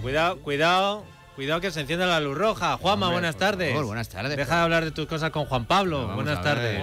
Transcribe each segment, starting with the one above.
Cuidado, cuidado. Cuidado que se encienda la luz roja. Juanma, buenas tardes. buenas tardes. Deja de hablar de tus cosas con Juan Pablo. buenas tardes.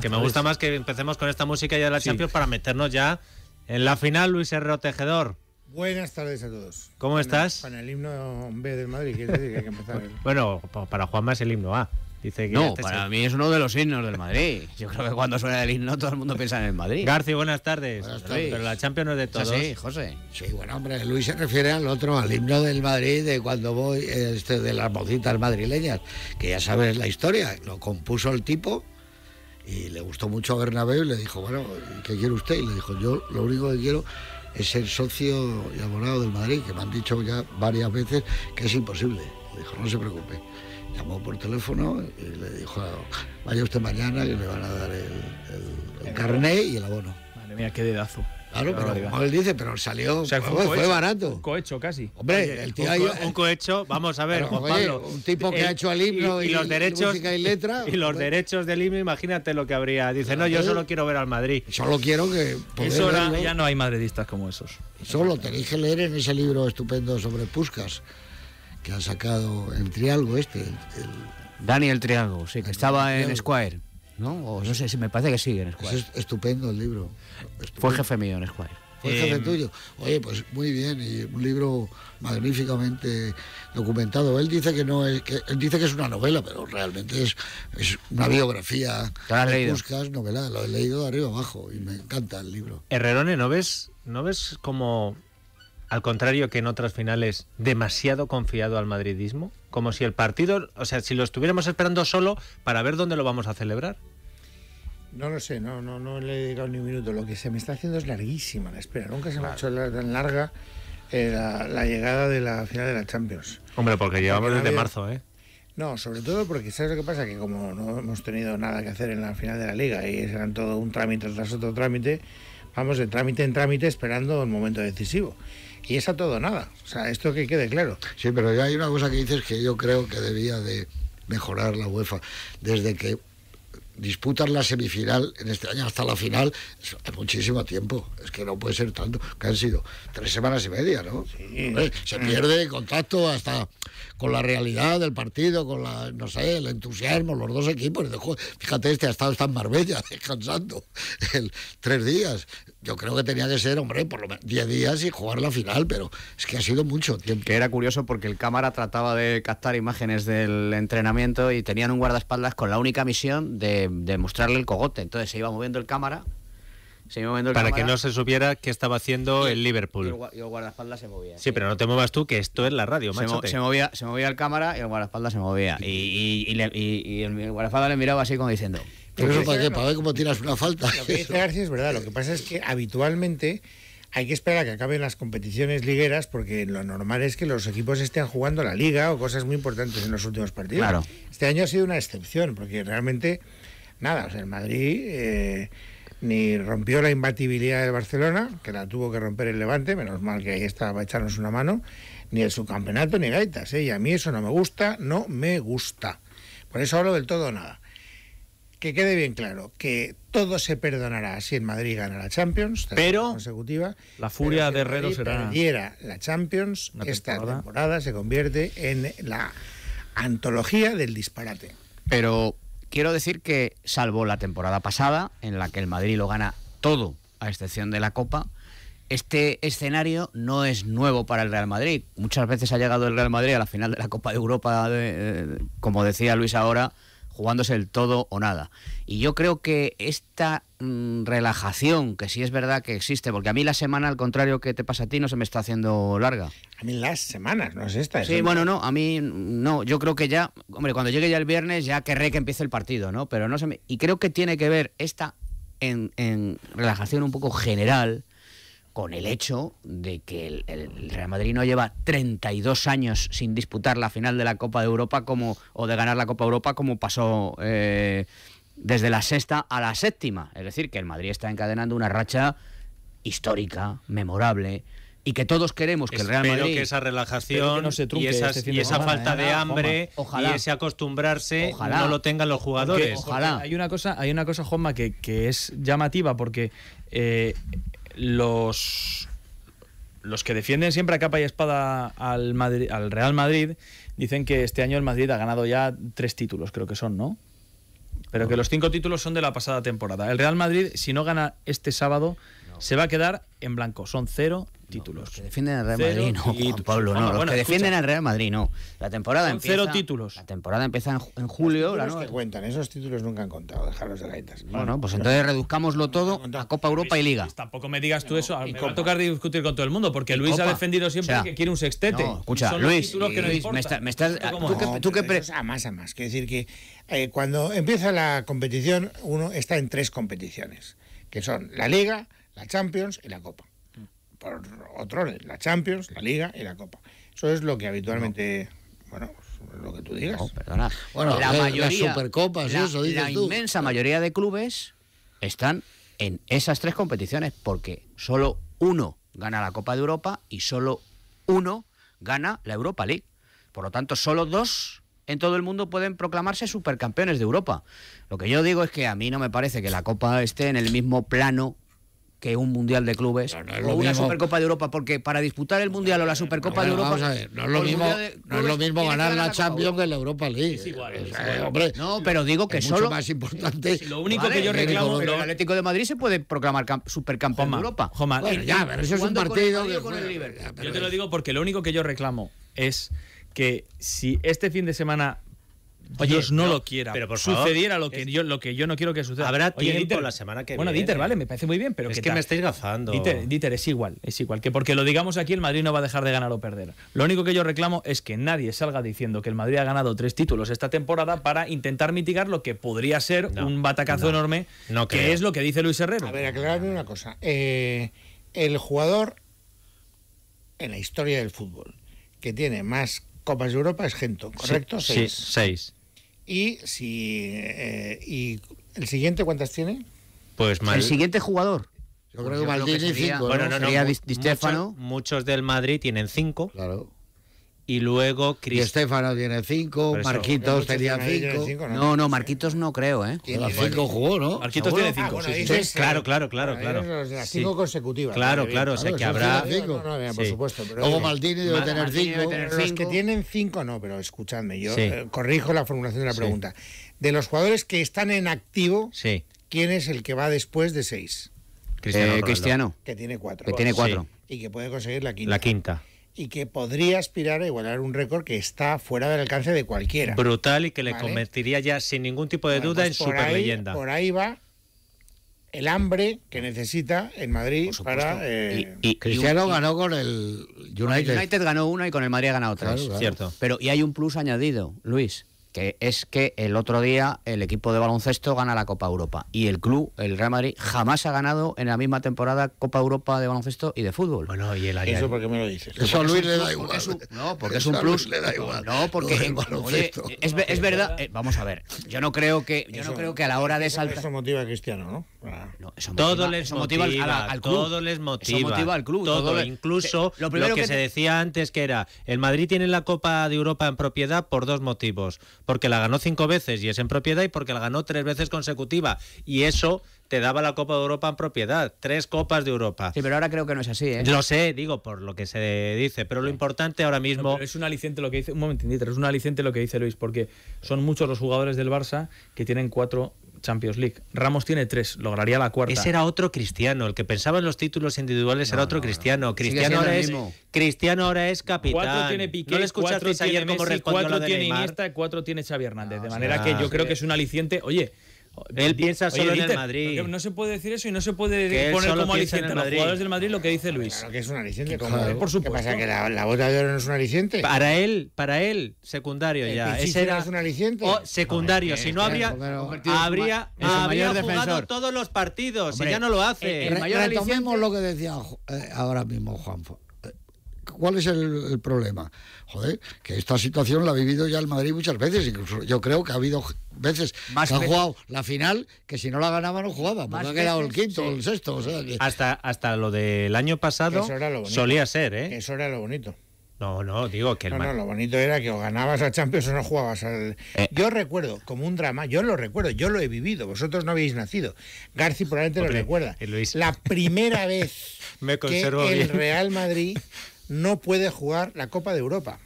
que me gusta más que empecemos con esta música ya de la Champions para meternos ya en la final, Luis R. Tejedor. Buenas tardes a todos. ¿Cómo estás? con el himno B del Madrid, decir hay que empezar. bueno, para Juanma es el himno A. Dice que no, para mí es uno de los himnos del Madrid. Yo creo que cuando suena el himno todo el mundo piensa en el Madrid. García buenas tardes. Pero la Champions no es de todos. Sí, José. Sí, bueno, hombre, Luis se refiere al otro, al himno del Madrid de cuando voy, este, de las mocitas madrileñas, que ya sabes la historia. Lo compuso el tipo y le gustó mucho a Bernabéu y le dijo, bueno, ¿qué quiere usted? Y le dijo, yo lo único que quiero es ser socio y abonado del Madrid, que me han dicho ya varias veces que es imposible. dijo, no se preocupe llamó por teléfono y le dijo, vaya usted mañana que me van a dar el, el, carné y el abono. Madre mía, qué dedazo. Claro, pero como él dice, pero salió. fue, barato. Un cohecho casi. Hombre, el tío. Un, cohecho, vamos a ver, Pablo. un tipo que eh, ha hecho el himno y, los derechos. Y, letra, y los derechos del himno, imagínate lo que habría. Dice, no, yo solo quiero ver al Madrid. Solo quiero que. Eso ya no hay madridistas como esos. Solo tenéis que leer en ese libro estupendo sobre Puscas que han sacado en Trialgo este. El, Daniel Trialgo, sí, que estaba en Squire, ¿no? O pues no sé, si me parece que sigue en Squire. Es estupendo el libro. Fue jefe mío en Square Fue jefe em, tuyo. Oye, pues muy bien, y un libro magníficamente documentado. Él dice que no es, él dice que es una novela, pero realmente es, es una biografía. ¿Te la has leído? Buscas novela, lo he leído arriba abajo y me encanta el libro. Herrerone, ¿no ves, no ves como al contrario que en otras finales, demasiado confiado al madridismo? Como si el partido, o sea, si lo estuviéramos esperando solo para ver dónde lo vamos a celebrar. No lo sé, no, no, no le he dedicado ni un minuto. Lo que se me está haciendo es larguísima la espera. Nunca se me ha hecho tan larga eh, la, llegada de la final de la Champions. Hombre, porque llevamos desde marzo, ¿eh? No, sobre todo porque sabes lo que pasa, que como no hemos tenido nada que hacer en la final de la liga y eran todo un trámite tras otro trámite, vamos de trámite en trámite esperando el momento decisivo y es a todo nada. O sea, esto que quede claro. Sí, pero ya hay una cosa que dices que yo creo que debía de mejorar la UEFA. Desde que disputan la semifinal en este año hasta la final, es muchísimo tiempo. Es que no puede ser tanto, que han sido tres semanas y media, ¿no? Se pierde contacto hasta con la realidad del partido, con la, no sé, el entusiasmo, los dos equipos. Fíjate, este ha estado tan Marbella descansando el, tres días. Yo creo que tenía que ser, hombre, por lo menos 10 días y jugar la final, pero es que ha sido mucho tiempo. Que era curioso porque el cámara trataba de captar imágenes del entrenamiento y tenían un guardaespaldas con la única misión de, de mostrarle el cogote. Entonces se iba moviendo el cámara para que no se supiera qué estaba haciendo el Liverpool. Y el, se movía. Sí, pero no te muevas tú, que esto es la radio, se, movía, se movía el cámara y el guardaespaldas se movía. Y, el, le miraba así como diciendo... Pero pues eso para qué, para ver cómo tiras una falta. Lo que dice García es verdad, lo que pasa es que habitualmente hay que esperar a que acaben las competiciones ligueras porque lo normal es que los equipos estén jugando la liga o cosas muy importantes en los últimos partidos. Claro. Este año ha sido una excepción porque realmente, nada, o el Madrid... Eh, ni rompió la imbatibilidad del Barcelona, que la tuvo que romper el Levante, menos mal que ahí estaba para echarnos una mano, ni el subcampeonato ni gaitas, ¿eh? y a mí eso no me gusta, no me gusta. Por eso hablo del todo nada. Que quede bien claro que todo se perdonará si en Madrid gana la Champions, pero consecutiva. La furia de Herrero si la Champions esta temporada se convierte en la antología del disparate. Pero Quiero decir que, salvo la temporada pasada, en la que el Madrid lo gana todo, a excepción de la Copa, este escenario no es nuevo para el Real Madrid. Muchas veces ha llegado el Real Madrid a la final de la Copa de Europa, eh, como decía Luis ahora, jugándose el todo o nada. Y yo creo que esta mm, relajación, que sí es verdad que existe, porque a mí la semana, al contrario que te pasa a ti, no se me está haciendo larga. A mí las semanas, no es esta. sí, bueno, no, a mí no, yo creo que ya, hombre, cuando llegue ya el viernes ya querré que empiece el partido, ¿no? Pero no se Y creo que tiene que ver esta en relajación un poco general con el hecho de que el, Real Madrid no lleva 32 años sin disputar la final de la Copa de Europa como o de ganar la Copa Europa como pasó eh, desde la sexta a la séptima. Es decir, que el Madrid está encadenando una racha histórica, memorable, y que todos queremos que el Real Madrid. Espero que esa relajación y, esa este falta ¿eh? de hambre ojalá. y ese acostumbrarse ojalá. no lo tengan los jugadores. ojalá. hay una cosa, hay una cosa, Juanma, que, es llamativa porque eh, los, los que defienden siempre a capa y espada al, al Real Madrid dicen que este año el Madrid ha ganado ya tres títulos, creo que son, ¿no? Pero que los cinco títulos son de la pasada temporada. El Real Madrid, si no gana este sábado, se va a quedar en blanco. Son cero títulos. que defienden al Real Madrid, no, Pablo, no. los que defienden al Real Madrid, no. La temporada empieza. Cero títulos. La temporada empieza en, julio. No, que cuentan, esos títulos nunca han contado, dejarlos de la Bueno, bueno, pues entonces reduzcámoslo todo a Copa Europa y Liga. Tampoco me digas tú eso, me va a tocar discutir con todo el mundo, porque Luis ha defendido siempre que quiere un sextete. No, escucha, Luis, que me, estás. ¿Tú, A más, a más. Quiero decir que eh, cuando empieza la competición, uno está en tres competiciones, que son la Liga, la Champions y la Copa por otro, la Champions, la Liga y la Copa. Eso es lo que habitualmente, bueno, lo que tú digas. No, perdona. Bueno, la, eh, mayoría, las supercopas, eso dices la inmensa mayoría de clubes están en esas tres competiciones porque solo uno gana la Copa de Europa y solo uno gana la Europa League. Por lo tanto, solo dos en todo el mundo pueden proclamarse supercampeones de Europa. Lo que yo digo es que a mí no me parece que la Copa esté en el mismo plano que un mundial de clubes o una Supercopa de Europa, porque para disputar el mundial o la Supercopa de Europa. no es lo mismo, no es lo mismo ganar la, Champions que la Europa League. Es eh, eh, no, pero digo que es solo. Mucho más importante. lo único que yo reclamo. Pero el Atlético de Madrid se puede proclamar supercampeón de Europa. Joma, eh, ya, eso es un partido. yo te lo digo porque lo único que yo reclamo es que si este fin de semana Oye, no, lo quiera, pero por sucediera lo que, yo, lo que yo no quiero que suceda. Habrá tiempo la semana que viene. Bueno, Dieter, ¿eh? vale, me parece muy bien, pero... Es que me estáis gafando. Dieter, es igual, es igual. Que porque lo digamos aquí, el Madrid no va a dejar de ganar o perder. Lo único que yo reclamo es que nadie salga diciendo que el Madrid ha ganado tres títulos esta temporada para intentar mitigar lo que podría ser un batacazo enorme, que es lo que dice Luis Herrero. A ver, aclararme una cosa. Eh, el jugador en la historia del fútbol que tiene más Copas de Europa es Gento, ¿correcto? seis. seis. Y si eh, y el siguiente cuántas tiene? Pues Madrid. El siguiente jugador. Yo creo que cinco, ¿no? Bueno, no, no, Di Stefano. Muchos, muchos del Madrid tienen cinco. Claro y luego Cristiano. Y Estefano tiene cinco, Marquitos tenía cinco. ¿no? no, Marquitos no creo, ¿eh? Tiene cinco jugó, ¿no? Marquitos tiene ah, cinco, sí, Claro, claro, claro, claro. cinco consecutivas. Claro, claro, o sea que habrá. Cinco. por supuesto. Pero Maldini debe tener cinco. Los que tienen cinco, no, pero escuchadme, yo eh, corrijo la formulación de la pregunta. De los jugadores que están en activo, ¿quién es el que va después de seis? Cristiano. Eh, Cristiano. Que tiene cuatro. Que tiene cuatro. Y que puede conseguir la quinta. La quinta y que podría aspirar a igualar un récord que está fuera del alcance de cualquiera. Brutal y que le convertiría ya sin ningún tipo de duda pues en en leyenda Por ahí va el hambre que necesita en Madrid para... Eh, y, Cristiano ganó con el United. United ganó una y con el Madrid gana otra. Cierto. Pero y hay un plus añadido, Luis que es que el otro día el equipo de baloncesto gana la Copa Europa y el club, el Real Madrid, jamás ha ganado en la misma temporada Copa Europa de baloncesto y de fútbol. Bueno, y el Eso porque me lo dices. Eso Luis le da igual. no, porque es un plus. da igual. No, porque es, verdad. Eh, vamos a ver. Yo no creo que yo no creo que a la hora de saltar. Eso motiva a Cristiano, ¿no? Ah. eso motiva, todo les motiva, al, club. Todo les motiva. al club. incluso lo, primero que, se decía antes que era el Madrid tiene la Copa de Europa en propiedad por dos motivos porque la ganó cinco veces y es en propiedad y porque la ganó tres veces consecutiva. Y eso te daba la Copa de Europa en propiedad, tres Copas de Europa. Sí, pero ahora creo que no es así, ¿eh? Lo sé, digo, por lo que se dice, pero lo importante ahora mismo... es un aliciente lo que dice, un momento, es un aliciente lo que dice Luis, porque son muchos los jugadores del Barça que tienen cuatro Champions League. Ramos tiene tres, lograría la cuarta. Ese era otro cristiano, el que pensaba en los títulos individuales era otro cristiano. Cristiano ahora, es, cristiano ahora es capitán. Cuatro tiene Piqué, cuatro tiene cuatro tiene Iniesta, cuatro tiene Xavi Hernández. de manera que yo ah, creo que es un aliciente. Oye, él piensa solo en el Madrid. No se puede decir eso y no se puede poner como aliciente a los jugadores del Madrid lo que dice Luis. que es un aliciente. Como, por supuesto. ¿Qué pasa? ¿Que la, la, bota de oro no es un aliciente? Para él, para él, secundario ya. Ese es un aliciente? O oh, secundario. si no habría, habría, habría jugado todos los partidos Si y ya no lo eh, hace. Eh, el, retomemos lo que decía eh, ahora mismo Juanfo. ¿cuál es el, problema? Joder, que esta situación la ha vivido ya el Madrid muchas veces, incluso yo creo que ha habido veces Más que jugado la final que si no la ganaba no jugaba, porque ha quedado el quinto, el sexto. hasta, hasta lo del año pasado solía ser, ¿eh? Eso era lo bonito. No, no, digo que el no, no, lo bonito era que o ganabas a Champions o no jugabas al... Eh. Yo recuerdo, como un drama, yo lo recuerdo, yo lo he vivido, vosotros no habéis nacido. García probablemente lo recuerda. La primera vez que el Real Madrid no puede jugar la Copa de Europa.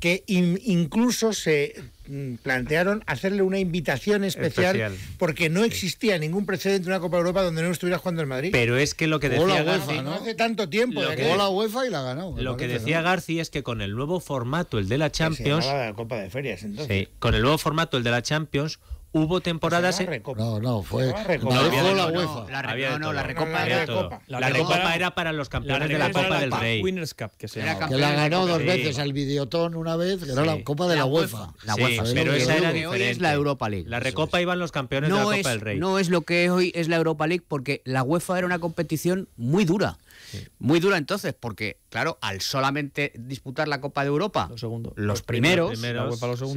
Que incluso se mm, plantearon hacerle una invitación especial, porque no existía ningún precedente de una Copa de Europa donde no estuviera jugando el Madrid. Pero es que lo que decía García, hace tanto tiempo, lo ¿eh? que, la UEFA y la ganó. Lo que decía García es que con el nuevo formato, el de la Champions, Copa de Ferias, con el nuevo formato, el de la Champions, hubo temporadas. no, no, fue. La recopa. la UEFA. recopa era para los campeones de la Copa del Rey. Winners Cup, que, se la ganó dos veces al Videotón una vez, que la Copa de la UEFA. La UEFA, pero esa era diferente. es la Europa League. La recopa iban los campeones de la Copa del Rey. No es lo que hoy es la Europa League, porque la UEFA era una competición muy dura. Muy dura entonces, porque, claro, al solamente disputar la Copa de Europa, los, los, primeros,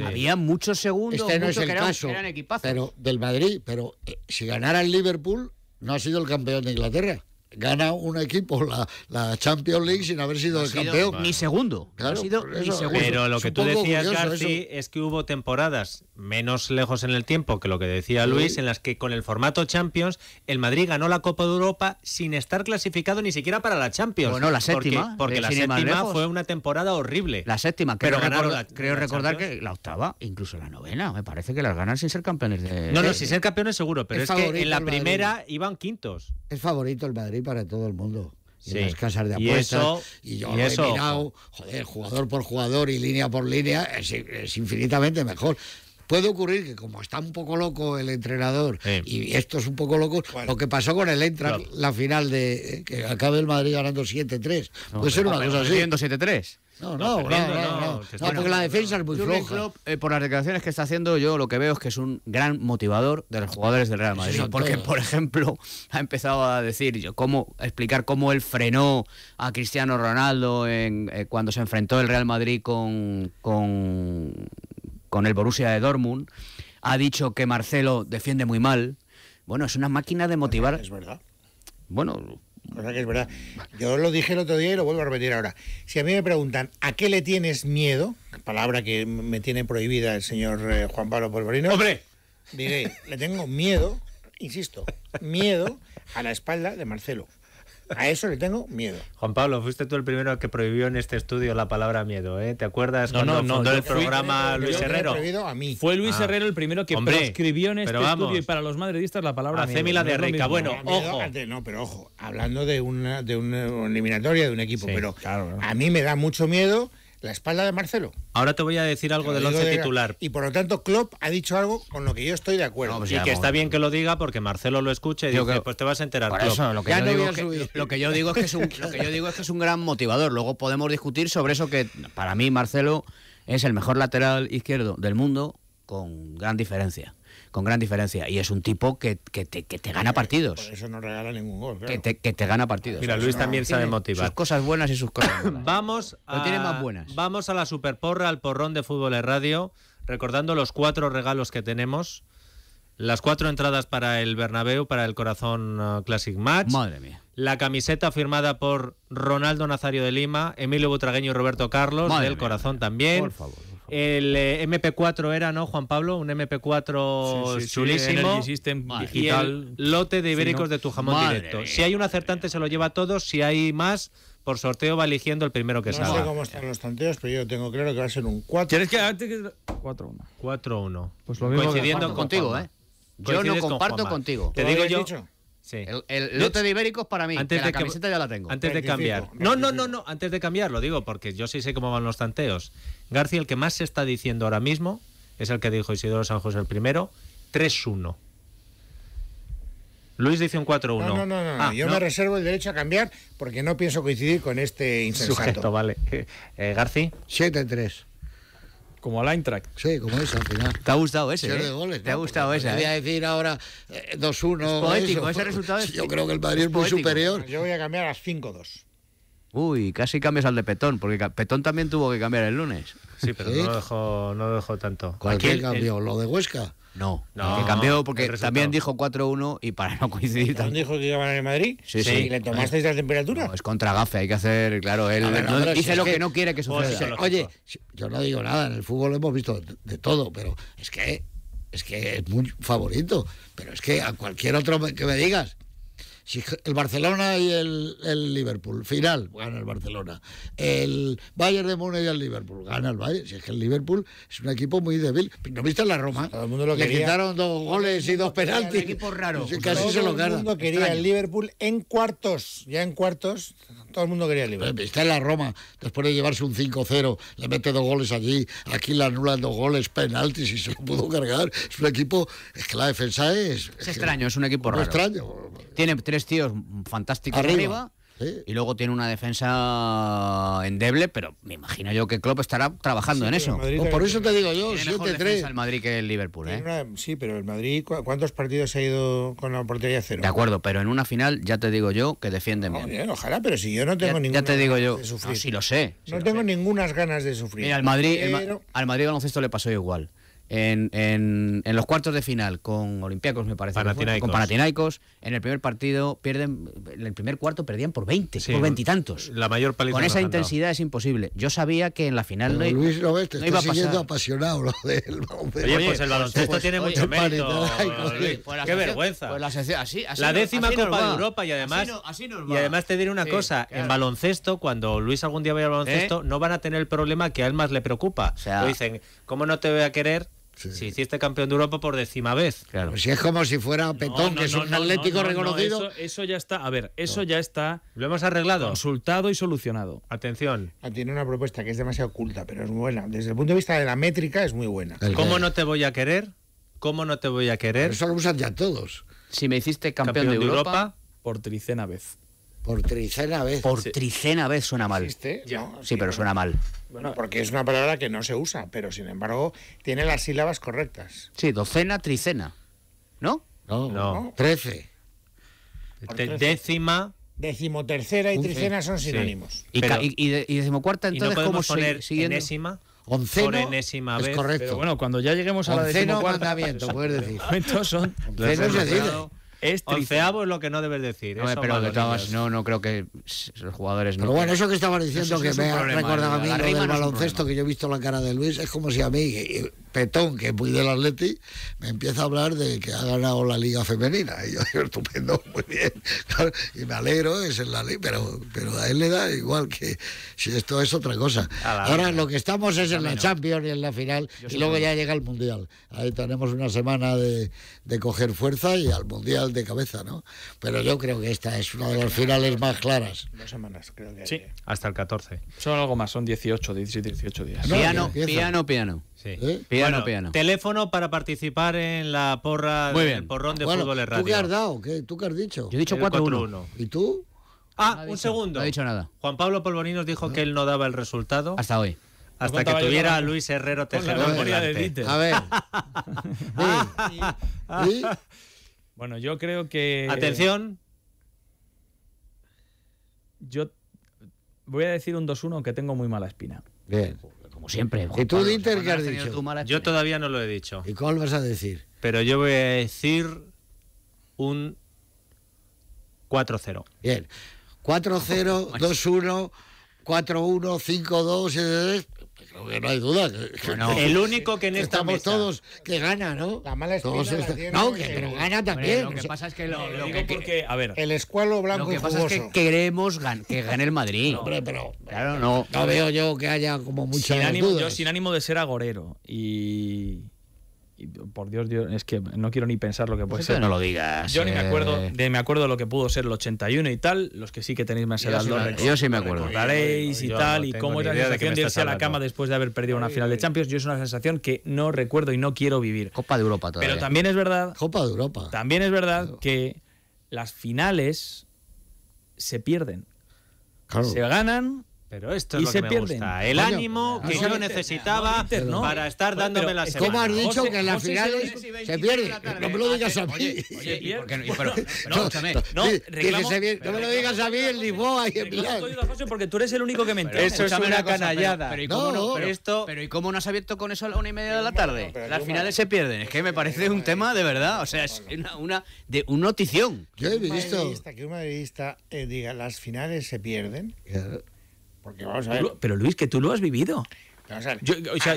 había muchos segundos. Este no es que caso. Eran, pero del Madrid, pero eh, si ganara el Liverpool, no ha sido el campeón de Inglaterra gana un equipo la, la, Champions League sin haber sido el campeón. Ni segundo. Pero lo que tú decías, Garci, es que hubo temporadas menos lejos en el tiempo que lo que decía Luis, en las que con el formato Champions, el Madrid ganó la Copa de Europa sin estar clasificado ni siquiera para la Champions. Bueno, la séptima. Porque, la séptima fue una temporada horrible. La séptima, pero creo, creo recordar que la octava, incluso la novena, me parece que las ganan sin ser campeones de. No, no, sin ser campeones seguro, pero es que en la primera iban quintos. Es favorito el Madrid para todo el mundo. Y en las casas de apuestas. Y, yo lo he mirado, joder, jugador por jugador y línea por línea, es, infinitamente mejor. Puede ocurrir que como está un poco loco el entrenador y esto es un poco loco, lo que pasó con el Entra, la final de eh, que acabe el Madrid ganando 7-3. Puede ser una cosa así. 3 no, no, no, no, porque la defensa es muy floja. Eh, por las declaraciones que está haciendo, yo lo que veo es que es un gran motivador de los jugadores del Real Madrid. Porque, por ejemplo, ha empezado a decir, yo, cómo, explicar cómo él frenó a Cristiano Ronaldo en, eh, cuando se enfrentó el Real Madrid con, con, con el Borussia de Dortmund. Ha dicho que Marcelo defiende muy mal. Bueno, es una máquina de motivar. Es verdad. Bueno, cosa que es verdad. Yo lo dije el otro día y lo vuelvo a repetir ahora. Si a mí me preguntan, ¿a qué le tienes miedo? Palabra que me tiene prohibida el señor eh, Juan Pablo Polvorino. ¡Hombre! Diré, le tengo miedo, insisto, miedo a la espalda de Marcelo. A eso le tengo miedo. Juan Pablo, fuiste tú el primero que prohibió en este estudio la palabra miedo, ¿eh? ¿Te acuerdas? No, cuando no, no, programa Luis Herrero. Fue Luis ah. Herrero el primero que hombre, en este estudio y para los madridistas la palabra miedo. de reca. Bueno, ojo. no, pero ojo, hablando de una, de una eliminatoria de un equipo, pero a mí me da mucho miedo la espalda de Marcelo. Ahora te voy a decir algo del once titular. Y por lo tanto, Klopp ha dicho algo con lo que yo estoy de acuerdo. Pues y que está bien que lo diga porque Marcelo lo escuche y dice, pues te vas a enterar. Por Eso, lo, que yo digo lo que yo digo es que es un gran motivador. Luego podemos discutir sobre eso que para mí Marcelo es el mejor lateral izquierdo del mundo con gran diferencia con gran diferencia. Y es un tipo que, que, te, que te, gana eh, partidos. eso no regala ningún gol. Que, te, gana partidos. Mira, Luis también sabe motivar. Sus cosas buenas y sus cosas malas. vamos a, más buenas. Vamos a la superporra, al porrón de Fútbol de Radio, recordando los cuatro regalos que tenemos. Las cuatro entradas para el Bernabéu, para el Corazón uh, Classic Match. Madre mía. La camiseta firmada por Ronaldo Nazario de Lima, Emilio Butragueño y Roberto Carlos, del Corazón también. Por favor. El eh, MP4 era, ¿no, Juan Pablo? Un MP4 chulísimo. digital. Y el lote de ibéricos de tu jamón directo. si hay un acertante, se lo lleva a todos. Si hay más, por sorteo va eligiendo el primero que salga. No sé cómo están los tanteos, pero yo tengo claro que va a ser un 4. que.? 4-1. 4-1. Pues Coincidiendo contigo, ¿eh? Yo no comparto contigo. Te digo yo. Sí. El, lote de ibéricos para mí. Antes la camiseta ya la tengo. Antes de cambiar. No, no, no, no. Antes de cambiar, lo digo porque yo sí sé cómo van los tanteos. García, el que más se está diciendo ahora mismo es el que dijo Isidoro San José el primero: 3-1. Luis dice un 4-1. No, no, no, ah, yo me reservo el derecho a cambiar porque no pienso coincidir con este insensato. Sujeto, vale. Eh, García. 7-3. Como al Eintracht. Sí, como eso al final. ¿Te ha gustado ese? ¿eh? Te ha gustado ese. Voy ¿eh? a decir ahora 2-1. Eh, poético, ese resultado es. Yo creo que el Madrid es, muy superior. Yo voy a cambiar a 5-2. Uy, casi cambias al de Petón, porque Petón también tuvo que cambiar el lunes. Sí, pero no lo dejó, no dejó tanto. el cambio, lo de Huesca. No, que cambió porque también dijo 4-1 y para no coincidir también. dijo que iba a ganar el Madrid? Sí, sí. ¿Y le tomasteis la temperatura? No, es contra Gafe, hay que hacer, claro, él dice lo que, no quiere que suceda. Oye, yo no digo nada, en el fútbol hemos visto de, de todo, pero es que es que es muy favorito, pero es que a cualquier otro que me digas el Barcelona y el, Liverpool, final, gana el Barcelona. El Bayern de Múnich y el Liverpool, gana el Bayern. Si es que el Liverpool es un equipo muy débil. ¿No viste la Roma? Todo mundo lo Le quitaron dos goles y dos penaltis. Un equipo raro. Casi se lo Todo el mundo quería el Liverpool en cuartos. Ya en cuartos, todo el mundo quería el Liverpool. Está en la Roma, después de llevarse un 5-0, le mete dos goles allí, aquí le anulan dos goles, penaltis y se lo pudo cargar. Es un equipo, es que la defensa es... Es, extraño, es un equipo raro. extraño tiene tres tíos fantásticos arriba. Y luego tiene una defensa endeble, pero me imagino yo que Klopp estará trabajando en eso. Oh, por eso te digo yo, 7-3. al Madrid que el Liverpool, ¿eh? Sí, pero el Madrid, ¿cuántos partidos ha ido con la portería cero? De acuerdo, pero en una final ya te digo yo que defienden bien. Ojalá, pero si yo no tengo de ninguna. Ya te digo yo, no, si lo sé. no tengo ninguna ganas de sufrir. al Madrid, al Madrid baloncesto le pasó igual en, en, los cuartos de final con Olympiacos, me parece. con Panathinaikos. En el primer partido pierden, en el primer cuarto perdían por 20, por veintitantos. La mayor Con esa intensidad es imposible. Yo sabía que en la final no, Luis Robert, iba apasionado lo del oye pues el baloncesto tiene mucho mérito. Qué vergüenza. Pues la, décima Copa de Europa y además y además te diré una cosa, en baloncesto cuando Luis algún día vaya al baloncesto ¿Eh? no van a tener el problema que a él más le preocupa. O sea, lo dicen, ¿cómo no te voy a querer? Si hiciste campeón de Europa por décima vez. Claro. Pues si es como si fuera Petón, que es un atlético reconocido. Eso, ya está. A ver, eso ya está. Lo hemos arreglado. Consultado y solucionado. Atención. Ah, tiene una propuesta que es demasiado oculta, pero es muy buena. Desde el punto de vista de la métrica, es muy buena. ¿Cómo no te voy a querer? ¿Cómo no te voy a querer? eso lo usan ya todos. Si me hiciste campeón, de, Europa, por tricena vez. Por tricena vez. Por tricena vez suena mal. ¿Existe? sí, pero suena mal. Bueno, porque es una palabra que no se usa, pero sin embargo tiene las sílabas correctas. Sí, docena, tricena. ¿No? No, Trece. Décima. Decimotercera y tricena son sinónimos. y, y, decimocuarta, entonces, ¿y no ¿cómo poner enésima? Onceno por enésima Es correcto. bueno, cuando ya lleguemos a la decimocuarta... mandamiento, puedes decir. son... es decir... Es Onceavo es lo que no debes decir. No, pero no, no creo que los jugadores. Pero bueno, eso que estabas diciendo que me ha recordado a mí del baloncesto que yo he visto la cara de Luis es como si a mí eh, Petón, que es muy del Atleti, me empieza a hablar de que ha ganado la Liga Femenina. Y yo digo, estupendo, muy bien. y me alegro, es en la Liga, pero, pero a él le da igual que si esto es otra cosa. Ahora lo que estamos es en la Champions y en la final, y luego ya llega el Mundial. Ahí tenemos una semana de, coger fuerza y al Mundial de cabeza, ¿no? Pero yo creo que esta es una de las finales más claras. Dos semanas, creo que. Sí, hasta el 14. Son algo más, son 18, 17, 18 días. piano, piano, piano. Sí. ¿Eh? Piano, bueno, piano. Teléfono para participar en la porra del porrón de fútbol fútbol radio. ¿Tú qué has dado? ¿Tú qué has dicho? Yo he dicho 4-1. ¿Y tú? Ah, un segundo. No he dicho nada. Juan Pablo Polvorinos dijo ah. que él no daba el resultado. Hasta hoy. Hasta que tuviera a Luis Herrero memoria de A ver. Bueno, yo creo que... Eh, Atención. Yo voy a decir un 2-1, aunque tengo muy mala espina. Bien siempre. Juan ¿Y tú, Pablo, qué Yo todavía no lo he dicho. ¿Y cuál vas a decir? Pero yo voy a decir un 4-0. Bien. 4-0, 2-1, 4-1, 5-2, no hay duda. Que, el único que en esta Estamos todos que gana, ¿no? La mala todos No, que, pero gana también. lo que pasa es que lo, que, a ver. El escualo blanco Lo que pasa es que queremos que gane el Madrid. No, hombre, pero. Claro, no. No veo yo que haya como mucha. Yo sin ánimo de ser agorero. Y por Dios, Dios, es que no quiero ni pensar lo que pues puede ser. no lo digas. Yo ni me eh. acuerdo, de, me acuerdo lo que pudo ser el 81 y tal, los que sí que tenéis más edad. Yo, sí me, acuerdo. y tal, y cómo era la sensación de, irse a la cama después de haber perdido una final de Champions. Yo es una sensación que no recuerdo y no quiero vivir. Copa de Europa todavía. Pero también es verdad. Copa de Europa. También es verdad que las finales se pierden. Se ganan pero esto es lo que me gusta. El ánimo que yo necesitaba para estar dándome la semana. ¿Cómo has dicho que en las finales se, pierden pierde? No me lo digas a mí. no? me lo digas a mí en Lisboa y en Milán. porque tú eres el único que me entera. Eso es una canallada. Pero, ¿y cómo no, pero ¿y cómo no has abierto con eso a la una y media de la tarde? Las finales se pierden. Es que me parece un tema de verdad. O sea, es una, de una notición. Yo he visto... Que un madridista eh, diga las finales se pierden... Pero Luis, que tú lo has vivido.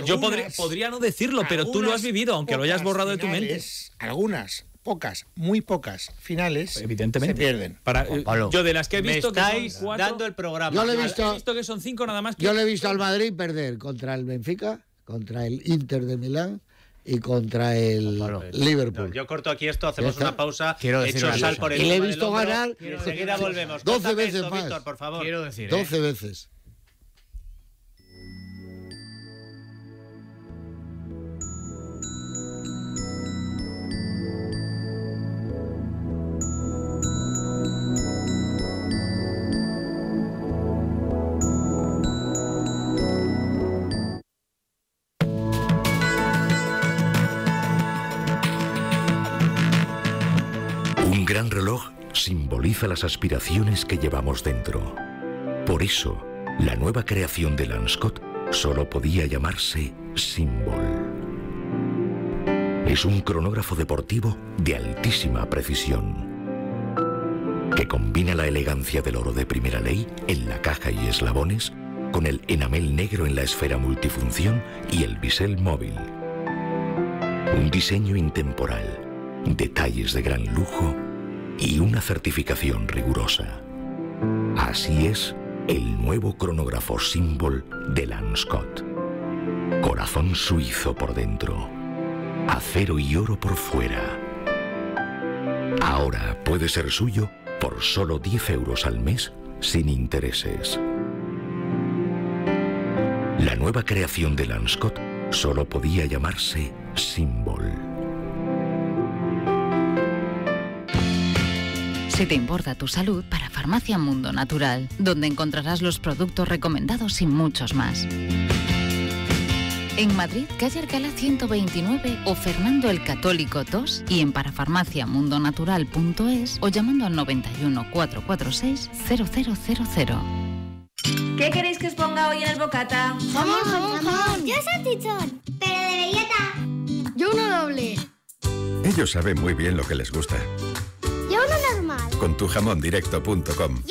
Yo, podría no decirlo, pero tú lo has vivido, aunque lo hayas borrado de tu mente. Algunas, pocas, muy pocas finales evidentemente se pierden. Eh, yo de las que he visto me estáis dando el programa. Yo le he visto, que son cinco nada más. Yo le he visto al Madrid perder contra el Benfica, contra el Inter de Milán y contra el Liverpool. yo corto aquí esto, hacemos una pausa, Quiero decir por el Y le he visto ganar 12 veces más. por favor. Quiero 12 ¿eh? veces. simboliza las aspiraciones que llevamos dentro. Por eso, la nueva creación de Lanscott solo podía llamarse Symbol. Es un cronógrafo deportivo de altísima precisión, que combina la elegancia del oro de primera ley en la caja y eslabones con el enamel negro en la esfera multifunción y el bisel móvil. Un diseño intemporal, detalles de gran lujo y una certificación rigurosa. Así es el nuevo cronógrafo símbolo de Lanscott. Corazón suizo por dentro, acero y oro por fuera. Ahora puede ser suyo por solo 10 euros al mes sin intereses. La nueva creación de Lanscott solo podía llamarse símbolo. Si te importa tu salud, para Farmacia Mundo Natural, donde encontrarás los productos recomendados y muchos más. En Madrid, calle Arcala 129 o Fernando el Católico 2 y en parafarmaciamundonatural.es o llamando al 91 446 0000. ¿Qué queréis que os ponga hoy en el bocata? Jamón, jamón, jamón. Yo pero de bellota. Yo no doble. Ellos saben muy bien lo que les gusta. Con tu tujamondirecto.com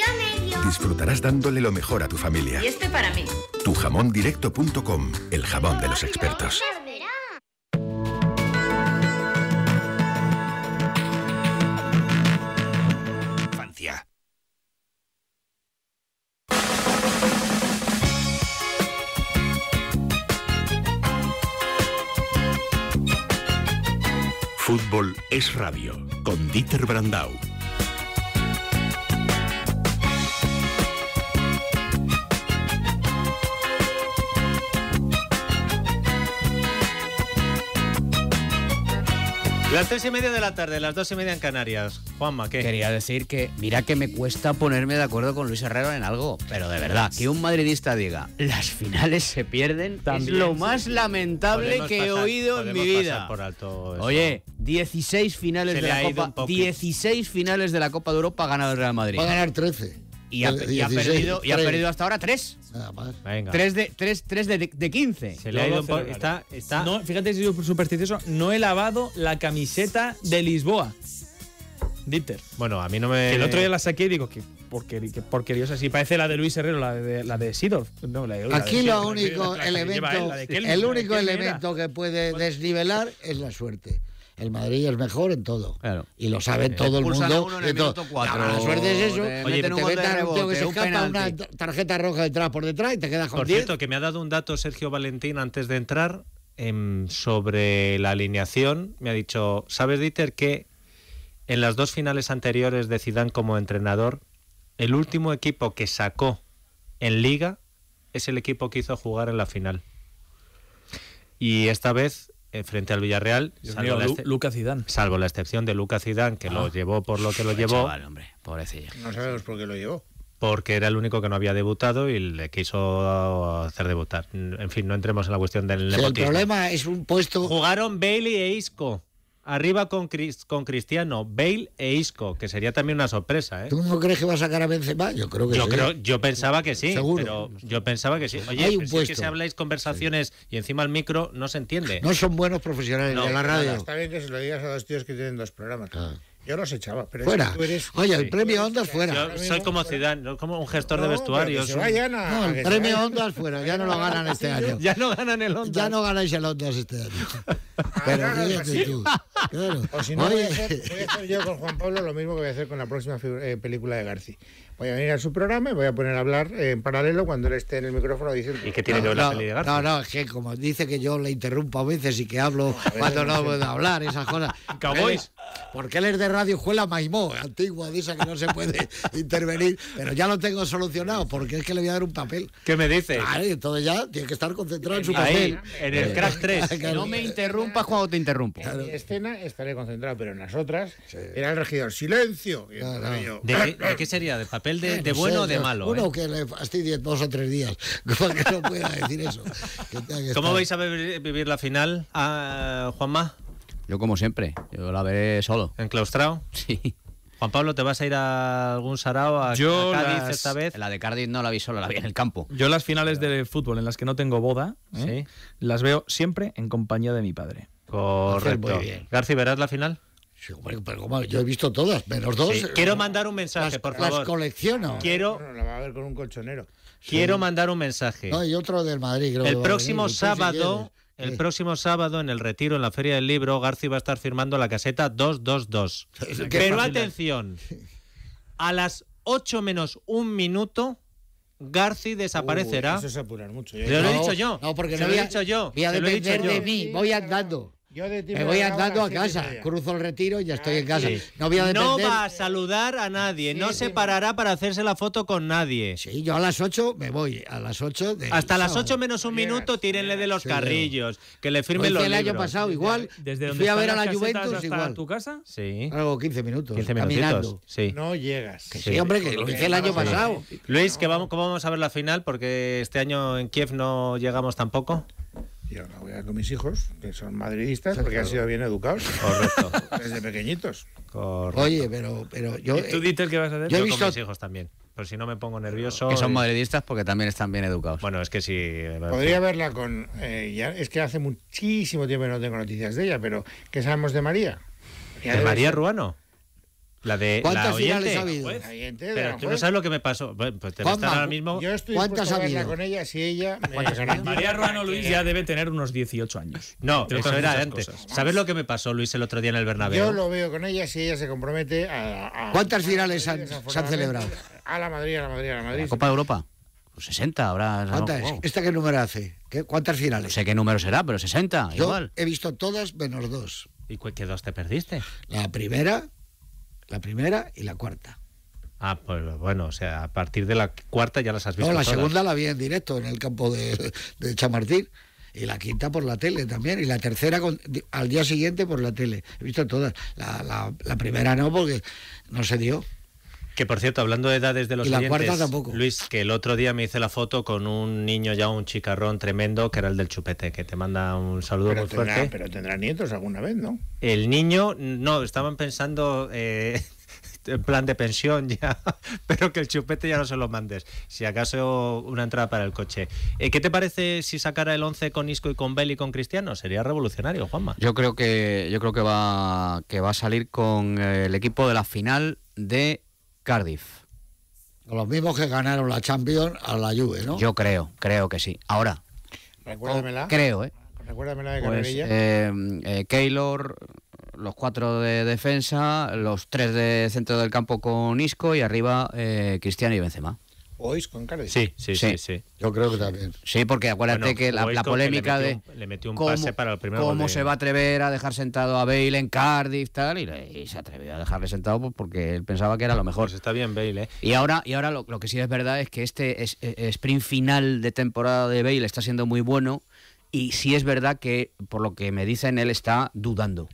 disfrutarás dándole lo mejor a tu familia. Y este para mí. Tujamondirecto.com, el jamón de los expertos. Fútbol es radio con Dieter Brandau. Las tres y media de la tarde, las dos y media en Canarias. Juanma, ¿qué? Quería decir que, mira que me cuesta ponerme de acuerdo con Luis Herrero en algo, pero de verdad, que un madridista diga, las finales se pierden, es lo más lamentable que he oído en mi vida. Oye, 16 finales de la Copa, 16 finales de la Copa de Europa ha ganado el Real Madrid. Va a ganar 13. Y ha, perdido, y ha perdido hasta ahora tres. Tres de, tres, tres de, de 15. fíjate si es supersticioso. No he lavado la camiseta de Lisboa. Dieter. Bueno, a mí no me. el otro día la saqué y digo que porque que parece la de Luis Herrero, la de, la de Sidor. Aquí lo único elemento, el único elemento que puede desnivelar es la suerte el Madrid es mejor en todo. Claro. Y lo sabe todo el mundo. En ah, la suerte es eso. Oye, te un que se escapa una tarjeta roja detrás por detrás y te quedas con Por cierto, que me ha dado un dato Sergio Valentín antes de entrar em, sobre la alineación. Me ha dicho, ¿sabes, Dieter, que en las dos finales anteriores de Zidane como entrenador, el último equipo que sacó en Liga es el equipo que hizo jugar en la final? Y esta vez eh, frente al Villarreal. Salvo, la salvo la excepción de Lucas Zidane, que lo ah. llevó por lo que lo llevó. hombre, No sabemos por qué lo llevó. Porque era el único que no había debutado y le quiso uh, hacer debutar. En fin, no entremos en la cuestión del el problema es un puesto. Jugaron Bailey e Isco. Arriba con, con Cristiano, Bale e Isco, que sería también una sorpresa. ¿eh? ¿Tú no crees que va a sacar a Benzema? Yo creo que yo yo pensaba que sí, pero yo pensaba que sí. Oye, si es que si habláis conversaciones y encima el micro no se entiende. No son buenos profesionales en la radio. está bien que se lo digas a los tíos que tienen dos programas. Yo los echaba, pero fuera. Oye, el premio Ondas fuera. Yo soy como Ciudad, no como un gestor de vestuarios. No, el premio Ondas fuera, ya no lo ganan este año. Ya no ganan el Ondas. Ya no ganáis el Ondas este año. Ah, pero tú. O si no, Oye. Voy, a hacer, yo con Juan Pablo lo mismo que voy a hacer con la próxima eh, película de García voy a venir a su programa y voy a poner a hablar en paralelo cuando él esté en el micrófono ¿Y qué tiene que hablar. no, No, es que como dice que yo le interrumpo a veces y que hablo cuando no puedo hablar, esas cosas. ¿Cabois? Porque él es de Radio juela Maimó, antigua, dice que no se puede intervenir, pero ya lo tengo solucionado porque es que le voy a dar un papel. ¿Qué me dice? Claro, entonces ya tiene que estar concentrado en, su ahí, papel. En el Crash 3. que no me interrumpas cuando te interrumpo. En escena estaré concentrado, pero en las otras era el regidor, silencio. ¿De, qué, qué sería? ¿De papel? de, bueno o de malo. Uno ¿eh? que le fastidie dos o tres días ¿Cómo vais a vivir la final, ah, Juanma? Yo como siempre, yo la veré solo. ¿Enclaustrado? Sí. Juan Pablo, ¿te vas a ir a algún sarao a, yo Cádiz esta vez? La de Cádiz no la vi solo, la vi en el campo. Yo las finales de fútbol en las que no tengo boda, ¿eh? las veo siempre en compañía de mi padre. Correcto. García, ¿verás la final? yo he visto todas, menos dos. Quiero eh, mandar un mensaje, por favor. Las colecciono. Quiero. con un colchonero. Quiero mandar un mensaje. No, y otro del Madrid, creo. El próximo sábado. el próximo sábado en el retiro, en la Feria del Libro, Garci va a estar firmando la caseta 222. Pero atención, a las 8 menos un minuto, Garci desaparecerá. eso es apurar mucho. Te lo, he dicho yo. No, porque no lo he dicho yo. Voy a depender de mí. Voy andando me, voy andando a casa, cruzo el retiro y ya estoy en casa. No, voy a no va a saludar a nadie, no se parará para hacerse la foto con nadie. Sí, yo a las 8 me voy, a las 8 Hasta las 8 menos un minuto tírenle de los carrillos, que le firme los el año pasado igual, desde fui a ver a la Juventus hasta tu casa? Sí. Algo 15 minutos caminando. Sí. No llegas. sí, hombre, que lo hice el año pasado. Luis, cómo vamos a ver la final porque este año en Kiev no llegamos tampoco. Yo no voy a con mis hijos, que son madridistas, porque han sido bien educados. Correcto. Desde pequeñitos. Oye, pero, pero yo. tú, eh, dices que vas a Yo, con mis hijos también. Pero si no me pongo nervioso. Que son madridistas porque también están bien educados. Bueno, es que sí. Podría verla con. Eh, es que hace muchísimo tiempo que no tengo noticias de ella, pero ¿qué sabemos de María? ¿De María Ruano? La de ¿Cuántas finales ha habido? Pues, pero tú no sabes lo que me pasó. pues te ahora mismo. Yo estoy ¿Cuántas ha con ella si ella María Ruano Luis ya debe tener unos 18 años. No, pero eso era antes. ¿Sabes lo que me pasó Luis el otro día en el Bernabéu? Yo lo veo con ella si ella se compromete a, ¿Cuántas finales han, se han celebrado? A la Madrid, a la Madrid, a la Madrid. Copa de Europa. 60 pues ahora. ¿Cuántas? No, ¿Esta qué número hace? ¿Qué, ¿Cuántas finales? No sé qué número será, pero 60, Yo He visto todas menos dos. ¿Y qué dos te perdiste? La primera, la primera y la cuarta. Ah, pues bueno, o sea, a partir de la cuarta ya las has visto. No, la segunda la vi en directo en el campo de, de Chamartín. Y la quinta por la tele también. Y la tercera con, al día siguiente por la tele. He visto todas. La, la, la primera no, porque no se dio. Que por cierto, hablando de edades de los clientes, Luis, que el otro día me hice la foto con un niño ya, un chicarrón tremendo, que era el del chupete, que te manda un saludo muy tendrá, fuerte. Pero tendrá nietos alguna vez, ¿no? El niño, no, estaban pensando... Eh, en plan de pensión ya, pero que el chupete ya no se lo mandes. Si acaso una entrada para el coche. Eh, ¿Qué te parece si sacara el 11 con Isco y con Bell y con Cristiano? Sería revolucionario, Juanma. Yo creo que yo creo que va que va a salir con eh, el equipo de la final de Cardiff. Los mismos que ganaron la Champions a la Juve, ¿no? Yo creo, creo que sí. Ahora. Recuérdamela. Creo, ¿eh? Recuérdamela de pues, eh, eh, Keylor, los cuatro de defensa, los tres de centro del campo con Isco y arriba eh, Cristiano y Benzema. ¿Oís con Cardiff? Sí sí, sí, Yo creo que también. Sí, porque acuérdate que la, polémica de. un cómo, se va a atrever a dejar sentado a Bale en Cardiff tal? Y, se atrevió a dejarle sentado pues, porque él pensaba que era lo mejor. Pues está bien, Bale, ¿eh? Y ahora, y ahora lo, que sí es verdad es que este eh, sprint final de temporada de Bale está siendo muy bueno. Y sí es verdad que, por lo que me dicen, él está dudando.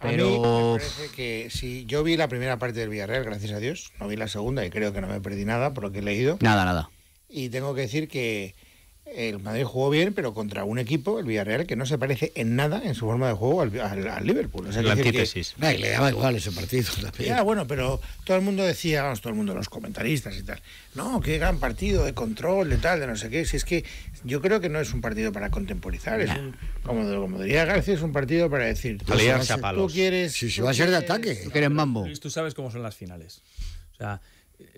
Pero... A me parece que si yo vi la primera parte del Villarreal, gracias a Dios. No vi la segunda y creo que no me perdí nada por lo que he leído. Nada, nada. Y tengo que decir que el Madrid jugó bien, pero contra un equipo, el Villarreal, que no se parece en nada en su forma de juego al, Liverpool. Es la antítesis. le daba igual ese partido Ya, bueno, pero todo el mundo decía, vamos, todo el mundo, los comentaristas y tal, no, qué gran partido de control, de tal, de no sé qué. Si es que yo creo que no es un partido para contemporizar, como, diría García, es un partido para decir, tú, quieres... Si va a ser de ataque. Tú quieres mambo. tú sabes cómo son las finales. O sea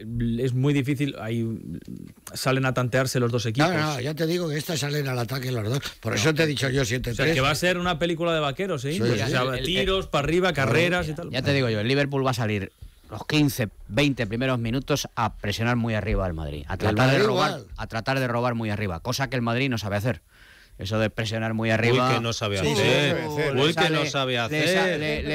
es muy difícil. Ahí salen a tantearse los dos equipos. Ya te digo que estas salen al ataque los dos. Por eso te he dicho yo 7-3. que va a ser una película de vaqueros, ¿eh? pues, tiros para arriba, carreras y tal. Ya te digo yo, el Liverpool va a salir los 15, 20 primeros minutos a presionar muy arriba al Madrid. A tratar, de robar, a tratar de robar muy arriba, cosa que el Madrid no sabe hacer. Eso de presionar muy arriba. que no sabe hacer. que no sabe hacer.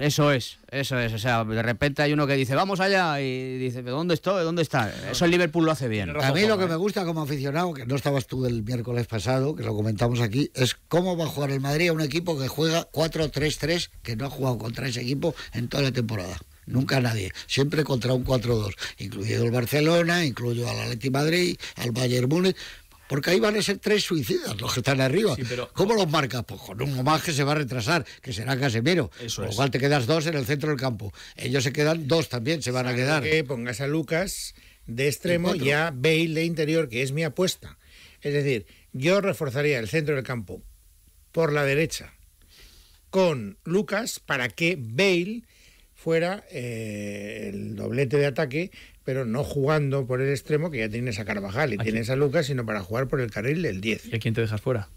Eso es, eso es. O sea, de repente hay uno que dice, vamos allá, y dice, ¿dónde estoy? ¿Dónde está? Eso el Liverpool lo hace bien. A mí lo que ¿eh? me gusta como aficionado, que no estabas tú el miércoles pasado, que lo comentamos aquí, es cómo va a jugar el Madrid a un equipo que juega 4-3-3, que no ha jugado contra ese equipo en toda la temporada. Nunca nadie. Siempre contra un 4-2. Incluido el Barcelona, incluido al Atleti Madrid, al Bayern Múnich porque ahí van a ser tres suicidas los que están arriba. ¿Cómo los marcas? Pues con un homaje se va a retrasar, que será Casemiro. mero. con lo cual te quedas dos en el centro del campo. Ellos se quedan dos también, se van a quedar. Que pongas a Lucas de extremo y a Bale de interior, que es mi apuesta. Es decir, yo reforzaría el centro del campo por la derecha con Lucas para que Bale fuera eh, el doblete de ataque, pero no jugando por el extremo, que ya tienes a Carvajal y tienes a Lucas, sino para jugar por el carril del 10. ¿Y a quién te dejas fuera?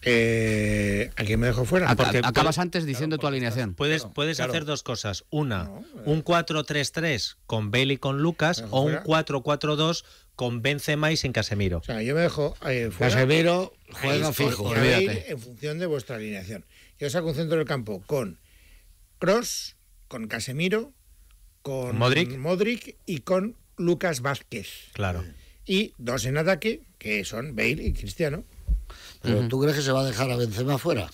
Eh, ¿A quién me dejo fuera? acabas antes diciendo tu alineación. Puedes, puedes hacer dos cosas. Una, eh. un 4-3-3 con Bale y con Lucas o un 4-4-2 con Benzema y sin Casemiro. yo me dejo Casemiro juega fijo. En función de vuestra alineación. Yo saco un centro del campo con Cross, con Casemiro, con Modric, y con Lucas Vázquez. Claro. Y dos en ataque, que son Bale y Cristiano. ¿Pero tú crees que se va a dejar a Benzema fuera?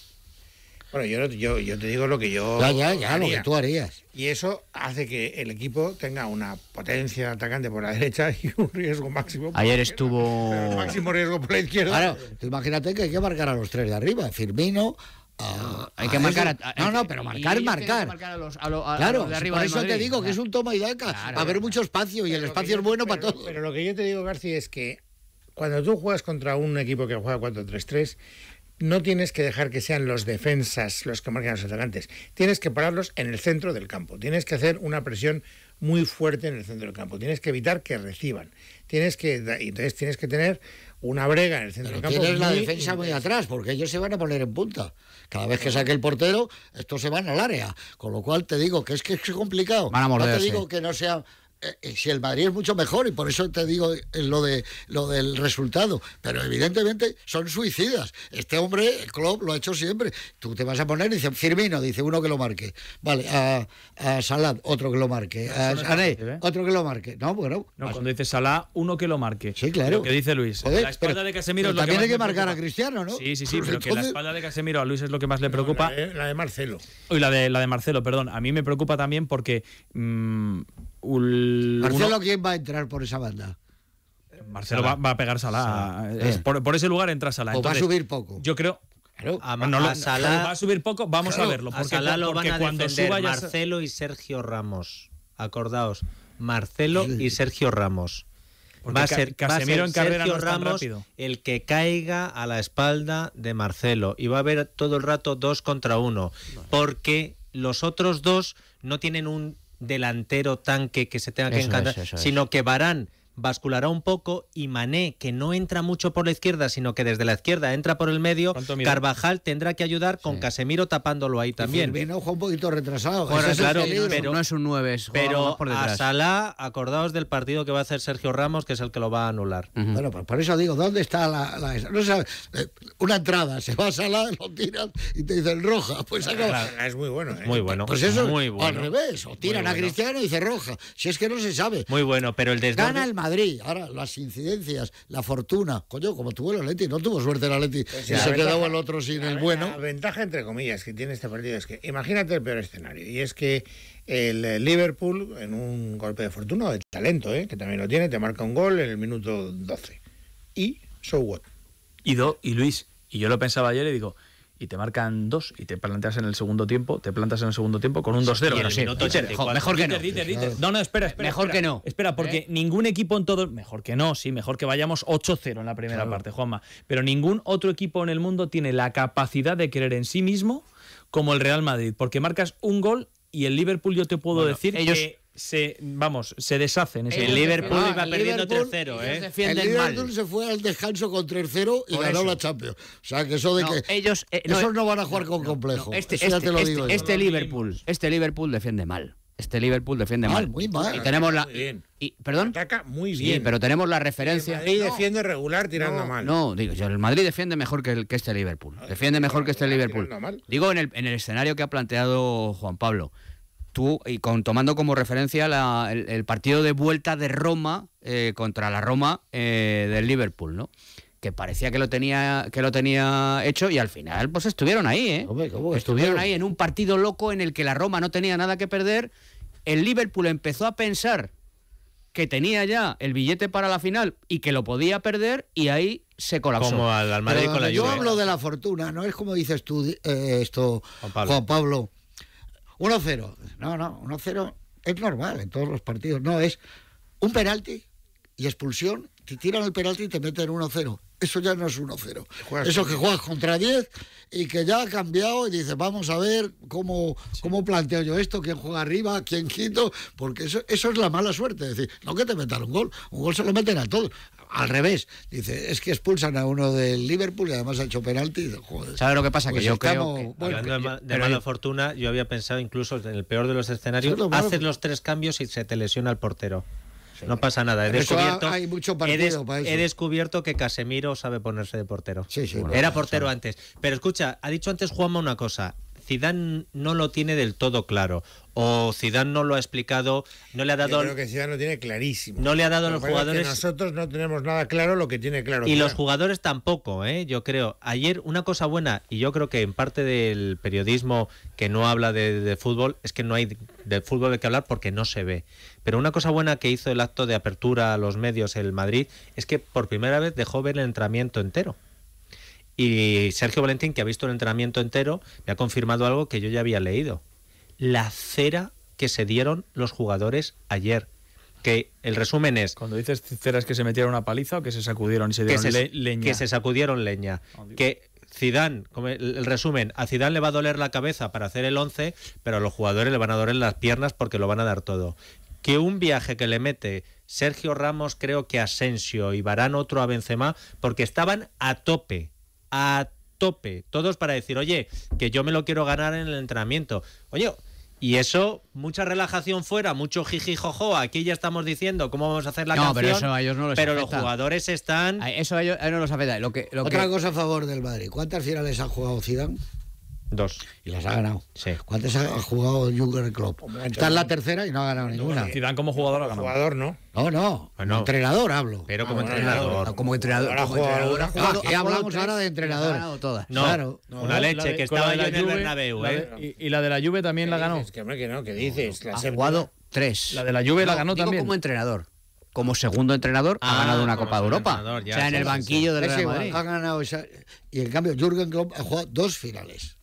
Bueno, yo, yo, te digo lo que yo. Ya, ya, ya, lo que tú harías. Y eso hace que el equipo tenga una potencia atacante por la derecha y un riesgo máximo. Por Ayer estuvo. Máximo riesgo por la izquierda. Claro, imagínate que hay que marcar a los tres de arriba: Firmino, Ah, hay que ah, marcar. no, no, pero marcar, marcar. claro, por eso te digo que es un toma y daca. haber mucho espacio y el espacio es bueno para todo. Pero lo que yo te digo, García, es que cuando tú juegas contra un equipo que juega 4-3-3, no tienes que dejar que sean los defensas los que marquen a los atacantes. Tienes que pararlos en el centro del campo. Tienes que hacer una presión muy fuerte en el centro del campo. Tienes que evitar que reciban. Tienes que entonces tienes que tener una brega en el centro del campo. Tienes la defensa muy atrás porque ellos se van a poner en punta. Cada vez que saque el portero, estos se van al área. Con lo cual te digo que es que es complicado. no te digo que no sea eh, eh, si el Madrid es mucho mejor y por eso te digo eh, lo de lo del resultado, pero evidentemente son suicidas. Este hombre, el club lo ha hecho siempre. Tú te vas a poner y dice Firmino, dice uno que lo marque. Vale, a, a otro que lo marque, a otro que lo marque. No, bueno, no, cuando dice Salah uno que lo marque. Sí, claro. qué que dice Luis. la espalda de Casemiro es lo también que que marcar a Cristiano, ¿no? Sí, sí, sí, pero que la espalda de Casemiro a Luis es lo que más le preocupa. la, de, Marcelo. Uy, la de la de Marcelo, perdón. A mí me preocupa también porque mm, Marcelo, ¿quién va a entrar por esa banda? Marcelo va, a pegar Salah. Eh, por, ese lugar entra Salah. o pues va a subir poco. Yo creo. A, no, va a subir poco, vamos a verlo. Porque, lo van a cuando Marcelo y Sergio Ramos. Acordaos, Marcelo y Sergio Ramos. va a ser, Casemiro en Sergio Ramos el que caiga a la espalda de Marcelo. Y va a haber todo el rato dos contra uno. Porque los otros dos no tienen un delantero tanque que se tenga que encantar, sino que varán basculará un poco y Mané, que no entra mucho por la izquierda, sino que desde la izquierda entra por el medio, Carvajal tendrá que ayudar con Casemiro tapándolo ahí también. Viene un poquito retrasado. pero, no es un 9, pero a Salah, acordaos del partido que va a hacer Sergio Ramos, que es el que lo va a anular. Bueno, pues por eso digo, ¿dónde está la, la no sabe, eh, una entrada, se va a Salah, lo tiran y te dicen roja, pues ah, ah, es muy bueno, ¿eh? Muy bueno. Pues eso muy bueno. al revés, o tiran a Cristiano y dice roja, si es que no se sabe. Muy bueno, pero el desborde, Madrid. Ahora, las incidencias, la fortuna. Coño, como tuvo el Atleti, no tuvo suerte el Atleti. Pues y se quedado el otro sin el bueno. La ventaja, entre comillas, que tiene este partido es que, imagínate el peor escenario, y es que el eh, Liverpool, en un golpe de fortuna, de talento, ¿eh? que también lo tiene, te marca un gol en el minuto 12. Y, so what. Y, y Luis, y yo lo pensaba ayer y digo, y te marcan dos y te planteas en el segundo tiempo, te plantas en el segundo tiempo con un 2-0. No mejor que no. No, no, espera, espera. Mejor que no. Espera, porque eh. ningún equipo en todo. Mejor que no, sí, mejor que vayamos 8-0 en la primera parte, Juanma. Pero ningún otro equipo en el mundo tiene la capacidad de creer en sí mismo como el Real Madrid, porque marcas un gol y el Liverpool, yo te puedo decir que se vamos, se deshacen. El, ah, ¿eh? el Liverpool iba perdiendo 3-0 ¿eh? El Liverpool se fue al descanso con 3-0 y ganó la Champions. O sea, que eso de que ellos eh, no, esos no van a eh, jugar con complejo. Este, este, te lo este, digo este Liverpool, este Liverpool defiende mal. Este Liverpool defiende mal, Muy mal. Y tenemos la. Bien. Y, ¿Perdón? Ataca muy bien. Sí, pero tenemos la referencia. El Madrid defiende regular tirando mal. No, digo, yo, el Madrid defiende mejor que, el, que este Liverpool. Defiende mejor que este Liverpool. Digo, en el, en el escenario que ha planteado Juan Pablo y con, tomando como referencia el, partido de vuelta de Roma eh, contra la Roma eh, del Liverpool, ¿no? que parecía que lo tenía que lo tenía hecho y al final pues estuvieron ahí, ¿eh? estuvieron ahí en un partido loco en el que la Roma no tenía nada que perder. El Liverpool empezó a pensar que tenía ya el billete para la final y que lo podía perder y ahí se colapsó. Como al, con la Yo hablo de la fortuna, no es como dices tú esto, Juan Pablo 1-0. No, no, 1-0 es normal en todos los partidos. No, es un penalti y expulsión. Te tiran el penalti y te meten 1-0. Eso ya no es 1-0. Eso que juegas contra 10 y que ya ha cambiado y dices, vamos a ver cómo, cómo planteo yo esto, quién juega arriba, quién quito, porque eso, eso es la mala suerte. Es decir, no que te metan un gol, un gol se lo meten a todos al revés. Dice, es que expulsan a uno del Liverpool y además ha hecho penalti. Joder. lo que pasa? Que pues yo creo que, de, mala fortuna, yo había pensado incluso en el peor de los escenarios, haces los tres cambios y se te lesiona el portero. no pasa nada. He descubierto, descubierto que Casemiro sabe ponerse de portero. Sí, Era portero antes. Pero escucha, ha dicho antes Juanma una cosa. Zidane no lo tiene del todo claro o Zidane no lo ha explicado, no le ha dado. Yo creo que Zidane lo tiene clarísimo. No le ha dado a los jugadores. nosotros no tenemos nada claro lo que tiene claro. Y los jugadores tampoco, ¿eh? Yo creo. Ayer una cosa buena y yo creo que en parte del periodismo que no habla de, fútbol es que no hay del fútbol de que hablar porque no se ve. Pero una cosa buena que hizo el acto de apertura a los medios el Madrid es que por primera vez dejó ver el entrenamiento entero. Y Sergio Valentín, que ha visto el entrenamiento entero, me ha confirmado algo que yo ya había leído la cera que se dieron los jugadores ayer. Que el resumen es. Cuando dices cera es que se metieron una paliza o que se sacudieron y se dieron leña. Que se sacudieron leña. Oh, que Zidane, el, resumen, a Zidane le va a doler la cabeza para hacer el 11, pero a los jugadores le van a doler las piernas porque lo van a dar todo. Que un viaje que le mete Sergio Ramos, creo que Asensio y Barán otro a Benzema, porque estaban a tope, a tope, todos para decir, oye, que yo me lo quiero ganar en el entrenamiento. Oye, y eso, mucha relajación fuera, mucho jijijojo, Aquí ya estamos diciendo cómo vamos a hacer la no, Pero, eso a ellos no pero los jugadores están. Eso a ellos, no Lo que, lo Otra cosa a favor del Madrid. ¿Cuántas finales ha jugado Zidane? Dos. Y las ha ganado. Sí. ¿Cuántas ha jugado Jürgen Klopp? Está en la tercera y no ha ganado ninguna. Eh, dan como jugador ha ganado. Jugador no. No, no. entrenador hablo. Pero como ah, entrenador. No, como entrenador. Ahora como entrenador. hablamos ahora de entrenador. Todas. No, claro. una leche que estaba en el La ¿eh? y, la de la Juve también la ganó. Es que hombre que no, ¿Qué dices. ha jugado tres. La de la Juve la ganó digo también. como entrenador como segundo entrenador, ha ah, ganado una Copa de Europa. Ya, o sea, en el banquillo de la Madrid. Ha ganado esa... Y en cambio, Jürgen Klopp ha jugado dos finales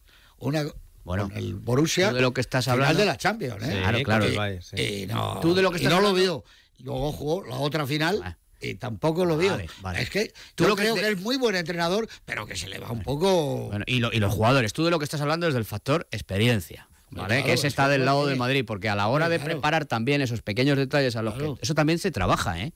bueno, el Borussia. de lo que estás hablando. de la Champions, ¿eh? claro, claro. Eh, no, de lo que no lo vio. Luego jugó la otra final. Ah. Y tampoco lo vio. Es que tú lo creo que, es muy buen entrenador, pero que se le va un poco. y, los jugadores, tú de lo que estás hablando es del factor experiencia. ¿Vale? que ese está del lado de Madrid, porque a la hora de preparar también esos pequeños detalles a los que eso también se trabaja, ¿eh?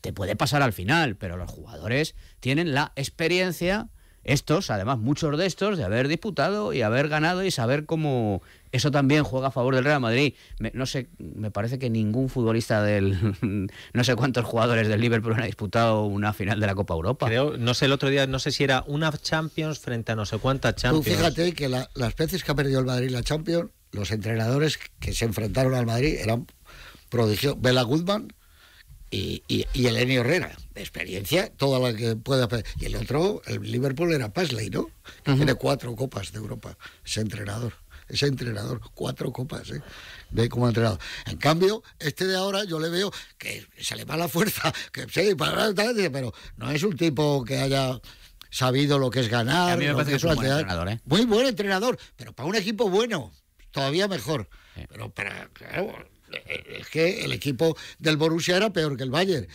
Te puede pasar al final, pero los jugadores tienen la experiencia estos, además, muchos de estos, de haber disputado y haber ganado y saber cómo eso también juega a favor del Real Madrid. no sé, me parece que ningún futbolista del no sé cuántos jugadores del Liverpool han disputado una final de la Copa Europa. Creo, no sé, el otro día no sé si era una Champions frente a no sé cuántas Champions. Tú fíjate que la, las veces que ha perdido el Madrid la Champions, los entrenadores que se enfrentaron al Madrid eran prodigio. Bela Guzmán y, y, y Herrera, de experiencia, toda la que pueda. Y el otro, el Liverpool era Pasley, ¿no? tiene cuatro copas de Europa, ese entrenador. Ese entrenador, cuatro copas, ¿eh? De como entrenado. En cambio, este de ahora yo le veo que se le va la fuerza, que sí, para, pero no es un tipo que haya sabido lo que es ganar. buen entrenador, ¿eh? Muy buen entrenador, pero para un equipo bueno, todavía mejor. Pero para, eh, es que el equipo del Borussia era peor que el Bayern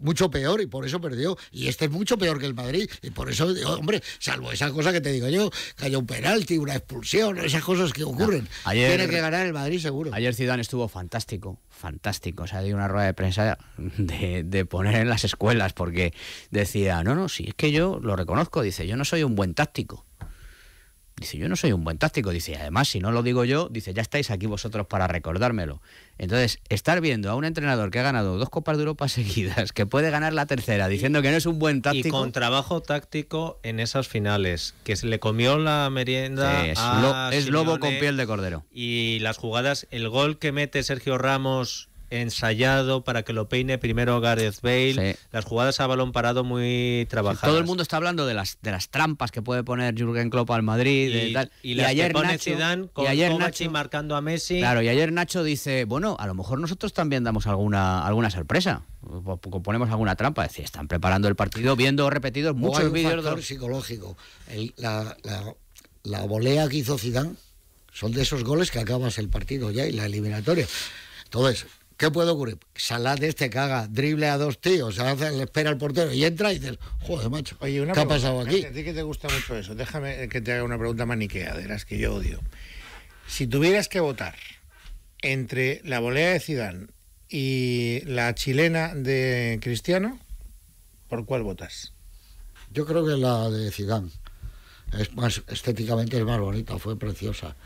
mucho peor y por eso perdió. Y este es mucho peor que el Madrid y por eso, hombre, salvo esa cosa que te digo yo, que haya un penalti, una expulsión, esas cosas que ocurren. Tiene que ganar el Madrid seguro. Ayer Zidane estuvo fantástico, fantástico. O sea, dio una rueda de prensa de, de, poner en las escuelas porque decía, no, no, si es que yo lo reconozco, dice, yo no soy un buen táctico. Dice, yo no soy un buen táctico. Dice, además, si no lo digo yo, dice, ya estáis aquí vosotros para recordármelo. Entonces, estar viendo a un entrenador que ha ganado dos Copas de Europa seguidas, que puede ganar la tercera, diciendo que no es un buen táctico. Y con trabajo táctico en esas finales, que se le comió la merienda. es, lobo con piel de cordero. Y las jugadas, el gol que mete Sergio Ramos ensayado para que lo peine primero Gareth Bale, las jugadas a balón parado muy trabajadas. todo el mundo está hablando de las de las trampas que puede poner Jürgen Klopp al Madrid y, ayer Nacho, y ayer Nacho, marcando a Messi. Claro, y ayer Nacho dice, bueno, a lo mejor nosotros también damos alguna alguna sorpresa, ponemos alguna trampa, es decir, están preparando el partido viendo repetidos muchos vídeos psicológico. la, la, la volea que hizo Zidane son de esos goles que acabas el partido ya y la eliminatoria. Todo eso. ¿Qué puede ocurrir? salate de este caga, drible a dos tíos, hace, le espera el portero y entra y dices, joder, macho, Oye, ¿qué ha pasado aquí? A ti que te gusta mucho eso, déjame que te haga una pregunta maniquea, de que yo odio. Si tuvieras que votar entre la volea de Zidane y la chilena de Cristiano, ¿por cuál votas? Yo creo que la de Zidane. Es más, estéticamente es más bonita, fue preciosa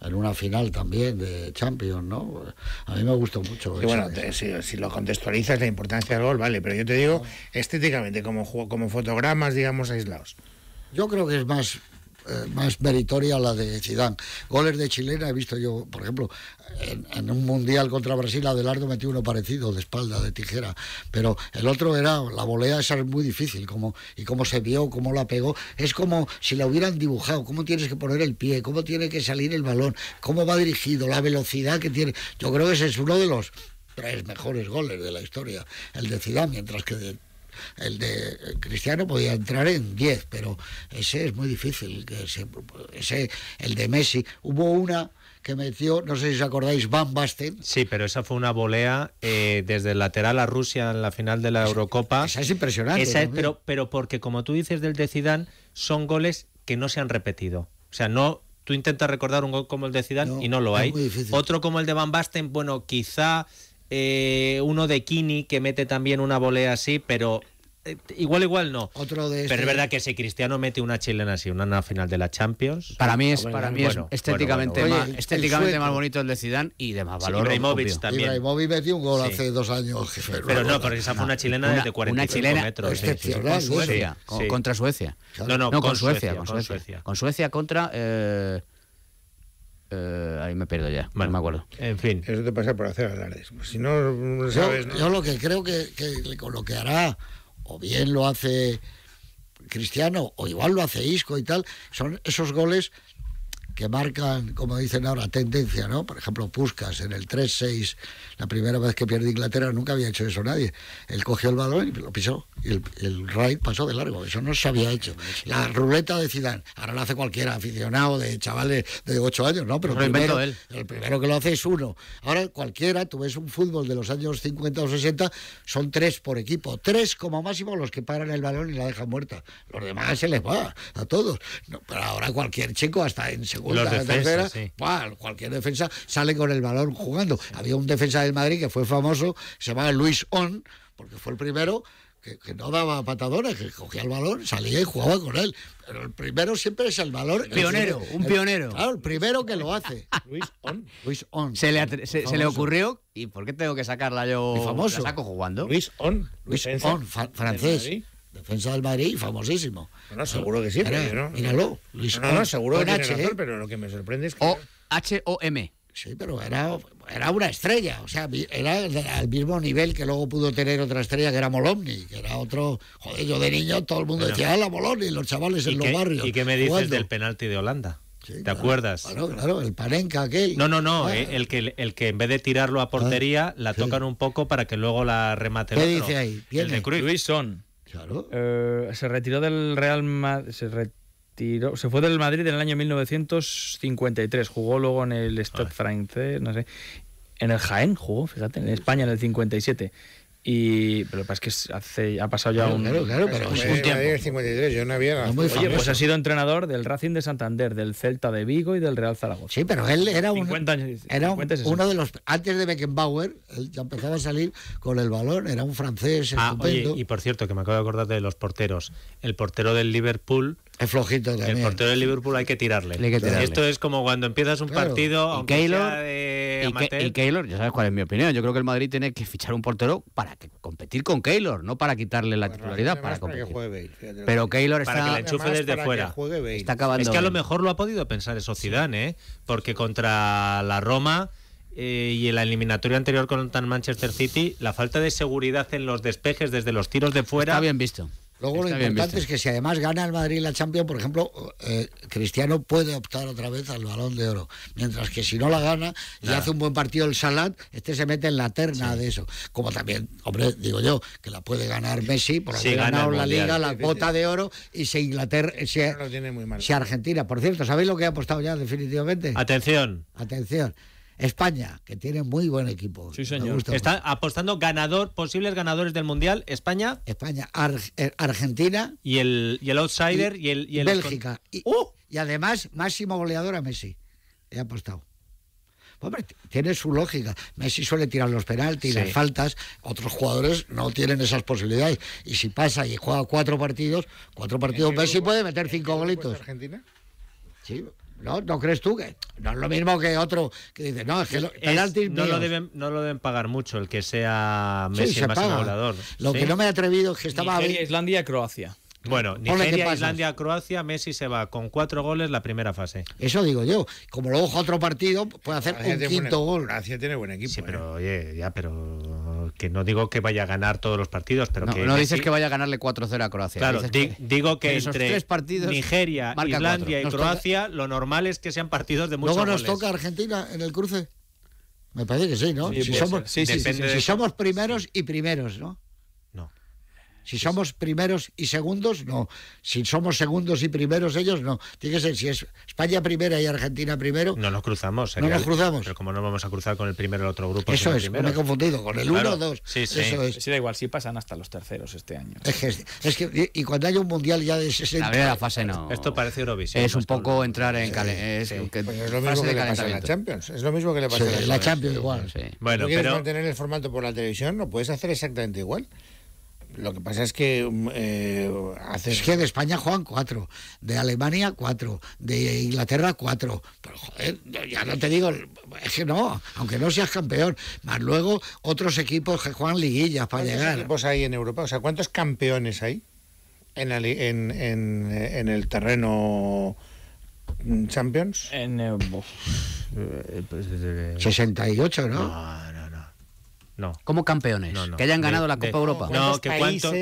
en una final también de Champions, ¿no? A mí me gustó mucho. bueno, si, lo contextualizas la importancia del gol, vale, pero yo te digo estéticamente, como, como fotogramas, digamos, aislados. Yo creo que es más eh, más meritoria la de Zidane. Goles de chilena he visto yo, por ejemplo, en, un mundial contra Brasil, Adelardo metió uno parecido de espalda, de tijera, pero el otro era, la volea esa es muy difícil, como, y cómo se vio, cómo la pegó, es como si la hubieran dibujado, cómo tienes que poner el pie, cómo tiene que salir el balón, cómo va dirigido, la velocidad que tiene. Yo creo que ese es uno de los tres mejores goles de la historia, el de Zidane, mientras que de el de Cristiano podía entrar en 10, pero ese es muy difícil. Que ese, el de Messi. Hubo una que metió, no sé si os acordáis, Van Basten. Sí, pero esa fue una volea eh, desde el lateral a Rusia en la final de la Eurocopa. Esa es impresionante. pero, pero porque, como tú dices del de Zidane, son goles que no se han repetido. O sea, no tú intentas recordar un gol como el de Zidane y no lo hay. Otro como el de Van Basten, bueno, quizá eh, uno de Kini que mete también una volea así, pero eh, igual, igual no. Otro de Pero es este- verdad que si Cristiano mete una chilena así, una final de la Champions. Para mí es, para mí es estéticamente, Más, estéticamente más bonito el de Zidane y de más valor. Sí, Ibrahimovic también. Ibrahimovic metió un gol hace dos años. pero no, porque esa fue una chilena una, desde 40 una chilena metros. con Suecia, con, contra Suecia. No, no, con, Suecia, Con Suecia, con Suecia contra. Eh, eh, ahí me pierdo ya, mal me acuerdo. En fin. Eso te pasa por hacer alardes. Pues si no, sabes. Yo, lo que creo que, que, con lo que hará, o bien lo hace Cristiano, o igual lo hace Isco y tal, son esos goles que marcan, como dicen ahora, tendencia, ¿no? Por ejemplo, Puskas en el 3-6, la primera vez que pierde Inglaterra, nunca había hecho eso nadie. Él cogió el balón y lo pisó. Y el, el raid pasó de largo. Eso no se había ah, hecho. La ruleta de Zidane, ahora la hace cualquiera, aficionado de chavales de 8 años, ¿no? Pero primero, él. el primero que lo hace es uno. Ahora cualquiera, tú ves un fútbol de los años 50 o 60, son tres por equipo. Tres como máximo los que paran el balón y la dejan muerta. Los demás se les va a todos. No, pero ahora cualquier chico, hasta en segundo cualquier defensa sale con el balón jugando. Había un defensa del Madrid que fue famoso, se llamaba Luis On, porque fue el primero que, no daba patadones, que cogía el balón, salía y jugaba con él. Pero el primero siempre es el valor. Pionero, un pionero. claro, el primero que lo hace. Luis On. Luis On. Se le, ocurrió, ¿y por qué tengo que sacarla yo? famoso. La saco jugando. Luis On. Luis, On, francés defensa del Madrid, famosísimo. Bueno, seguro que sí, pero, ¿no? Míralo, seguro que tiene razón, ¿eh? pero lo que me sorprende es que... O H-O-M. Sí, pero era, era una estrella, o sea, era al mismo nivel que luego pudo tener otra estrella que era Molomni, que era otro. Joder, yo de niño todo el mundo decía, la Molomni! Los chavales en los barrios. ¿Y qué me dices del penalti de Holanda? ¿Te acuerdas? Claro, claro, el parenca aquel. No, no, no, ah. eh, el, que, el que en vez de tirarlo a ah. portería, la tocan un poco para que luego la remate el ¿Qué dice ahí? El de Luis Son. Eh, se retiró del Real Madrid. Se retiró. Se fue del Madrid en el año 1953. Jugó luego en el Stade ah. francés, no sé. En el Jaén jugó, fíjate, en España en el 57. Y, pero que es que hace, ha pasado ya un, claro, pero, un, tiempo. yo no había Oye, pues ha sido entrenador del Racing de Santander, del Celta de Vigo y del Real Zaragoza. Sí, pero él era, un, 50 uno de los. Antes de Beckenbauer, él ya empezaba a salir con el balón, era un francés. Ah, y por cierto, que me acabo de acordar de los porteros. El portero del Liverpool el portero de Liverpool hay que tirarle. Esto es como cuando empiezas un partido, aunque de Y, Keylor, ya sabes cuál es mi opinión. Yo creo que el Madrid tiene que fichar un portero para competir con Keylor, no para quitarle la titularidad, para competir. Pero Keylor está... Para que la enchufe desde fuera. Está acabando es que a lo mejor lo ha podido pensar eso Zidane, ¿eh? Porque contra la Roma... Eh, y en la eliminatoria anterior contra el Manchester City, la falta de seguridad en los despejes desde los tiros de fuera. Está bien visto Luego lo importante es que si además gana el Madrid la Champions, por ejemplo, eh, Cristiano puede optar otra vez al Balón de Oro. Mientras que si no la gana y hace un buen partido el Salat, este se mete en la terna de eso. Como también, hombre, digo yo, que la puede ganar Messi, por haber ganado la Liga, la cuota de oro, y si Inglaterra, si Argentina. Por cierto, ¿sabéis lo que ha apostado ya definitivamente? Atención. Atención. España, que tiene muy buen equipo. Sí, señor. Está apostando ganador, posibles ganadores del Mundial, España. España, eh, Argentina. Y el, el outsider y, el, Bélgica. ¡Oh! Y, además, máximo goleador a Messi. He apostado. Hombre, tiene su lógica. Messi suele tirar los penaltis, las faltas. Otros jugadores no tienen esas posibilidades. Y si pasa y juega cuatro partidos, cuatro partidos, Messi puede meter cinco golitos. Argentina? Sí, ¿No? ¿No crees tú que no es lo mismo que otro que dice, no, es que lo, no, lo deben, pagar mucho el que sea Messi más paga. Lo que no me he atrevido es que estaba... Nigeria, Islandia Croacia. Bueno, Nigeria, Islandia, Croacia, Messi se va con cuatro goles la primera fase. Eso digo yo. Como luego otro partido, puede hacer un quinto gol. Croacia tiene buen equipo. Sí, pero ¿eh? oye, ya, pero que no digo que vaya a ganar todos los partidos, pero que. No dices que vaya a ganarle 4-0 a Croacia. Claro, digo que, entre tres partidos Nigeria, Islandia y Croacia, lo normal es que sean partidos de muchos goles. Luego nos toca Argentina en el cruce. Me parece que sí, ¿no? si somos primeros y primeros, ¿no? Si somos primeros y segundos, no. Si somos segundos y primeros, ellos no. Tiene que ser, si es España primera y Argentina primero. No nos cruzamos, No nos cruzamos. Pero como no vamos a cruzar con el primero el otro grupo. Eso es, me he confundido, con el uno o dos. Sí, sí. Sí, da igual, sí pasan hasta los terceros este año. Es que, es que y cuando haya un mundial ya de 60. La primera fase no. Esto parece Eurovisión. Es un poco entrar en. Calen, pues es, lo mismo que le pasa a la Champions. Es lo mismo que le pasa a la Champions. Bueno, pero. mantener el formato por la televisión, no puedes hacer exactamente igual. Lo que pasa es que mm, eh, Es que de España juegan cuatro, de Alemania cuatro, de Inglaterra cuatro. Pero joder, ya no te digo, es que no, aunque no seas campeón. Más luego otros equipos que juegan liguillas para llegar. equipos hay en Europa? O sea, ¿cuántos campeones hay en el, terreno mm, Champions? En... 68, eh, ¿no? no ah, no. Como campeones, que hayan ganado la Copa Europa. No,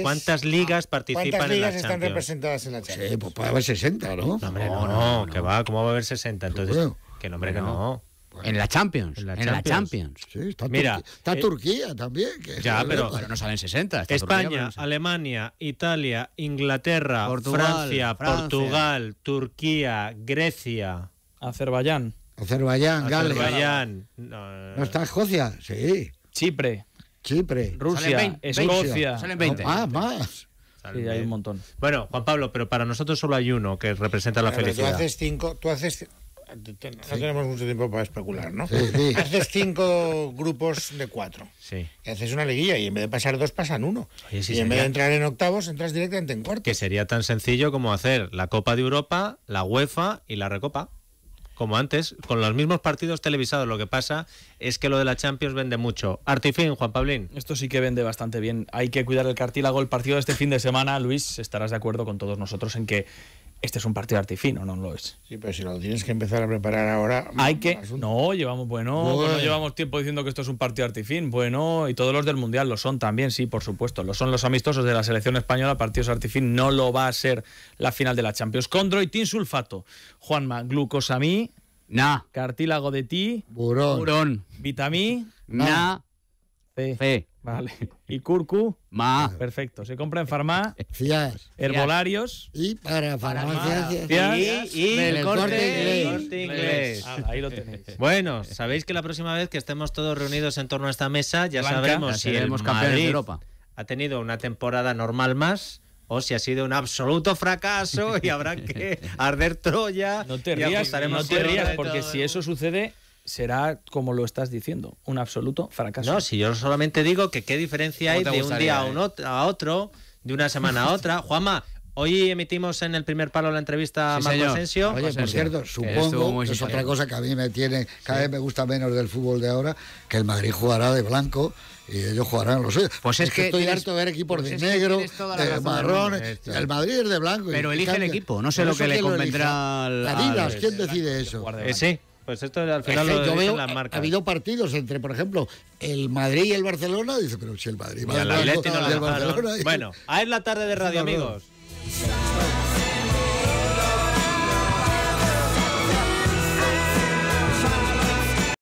¿cuántas ligas ah, participan en la Champions? ¿Cuántas ligas están representadas en la Champions? Sí, pues puede haber 60, ¿no? No, no, no, que va, ¿cómo va a haber 60? Entonces, que nombre que no. En la Champions. En la Champions. está Mira, Turquía, está eh, Turquía también. Que ya, pero, no salen 60. España, Alemania, Italia, Inglaterra, Francia, Portugal, Turquía, Grecia. Azerbaiyán. Azerbaiyán, Gales. Azerbaiyán. No, ¿No está Escocia? Sí. Chipre. Chipre. Rusia, Escocia. Salen 20. Ah, más, hay un montón. Bueno, Juan Pablo, pero para nosotros solo hay uno que representa la felicidad. tú haces cinco, tú haces no tenemos mucho tiempo para especular, ¿no? Haces cinco grupos de cuatro. Sí. Y haces una liguilla y en vez de pasar dos, pasan uno. y en vez de entrar en octavos, entras directamente en cuartos. Que sería tan sencillo como hacer la Copa de Europa, la UEFA y la Recopa como antes, con los mismos partidos televisados. Lo que pasa es que lo de la Champions vende mucho. Artifín, Juan Pablín. Esto sí que vende bastante bien. Hay que cuidar el cartílago. El partido de este fin de semana, Luis, estarás de acuerdo con todos nosotros en que este es un partido artifino, no lo es. Sí, pero si lo tienes que empezar a preparar ahora. Mm, Hay que. No, llevamos, bueno, pues no llevamos tiempo diciendo que esto es un partido artifín. Bueno, y todos los del Mundial lo son también, sí, por supuesto. Lo son los amistosos de la selección española, partidos artifín. No lo va a ser la final de la Champions. Condroitin sulfato. Juanma, glucosamí. Na. Cartílago de ti. Burón. Burón. Vitamí. Na. Fe. C. Vale. Y Curcu. Ma. Perfecto. Se compra en Farmá. Herbolarios. Y para farmacias. Y, el corte, inglés. Ah, ahí lo tenéis. Bueno, sabéis que la próxima vez que estemos todos reunidos en torno a esta mesa, ya sabremos si el campeón de Europa. ha tenido una temporada normal más o si ha sido un absoluto fracaso y habrá que arder Troya. No te rías, no te rías porque si eso sucede, será, como lo estás diciendo, un absoluto fracaso. No, si yo solamente digo que qué diferencia hay de un día a, un eh? otro, de una semana a otra. Juanma, Hoy emitimos en el primer palo la entrevista a Marco Asensio. Oye, por cierto, supongo, es otra cosa que a mí me tiene, cada vez me gusta menos del fútbol de ahora, que el Madrid jugará de blanco y ellos jugarán los suyos. Pues es, que, estoy harto de ver equipos pues de negro, de marrón, este. el Madrid es de blanco. Pero elige el equipo, no sé lo que le convendrá al... ¿quién decide eso? Eh, sí. Pues esto al final es lo yo veo, las Ha habido partidos entre, por ejemplo, el Madrid y el Barcelona. Dice, pero si el Madrid... Y el Atlético Bueno, a es la tarde de Radio Amigos.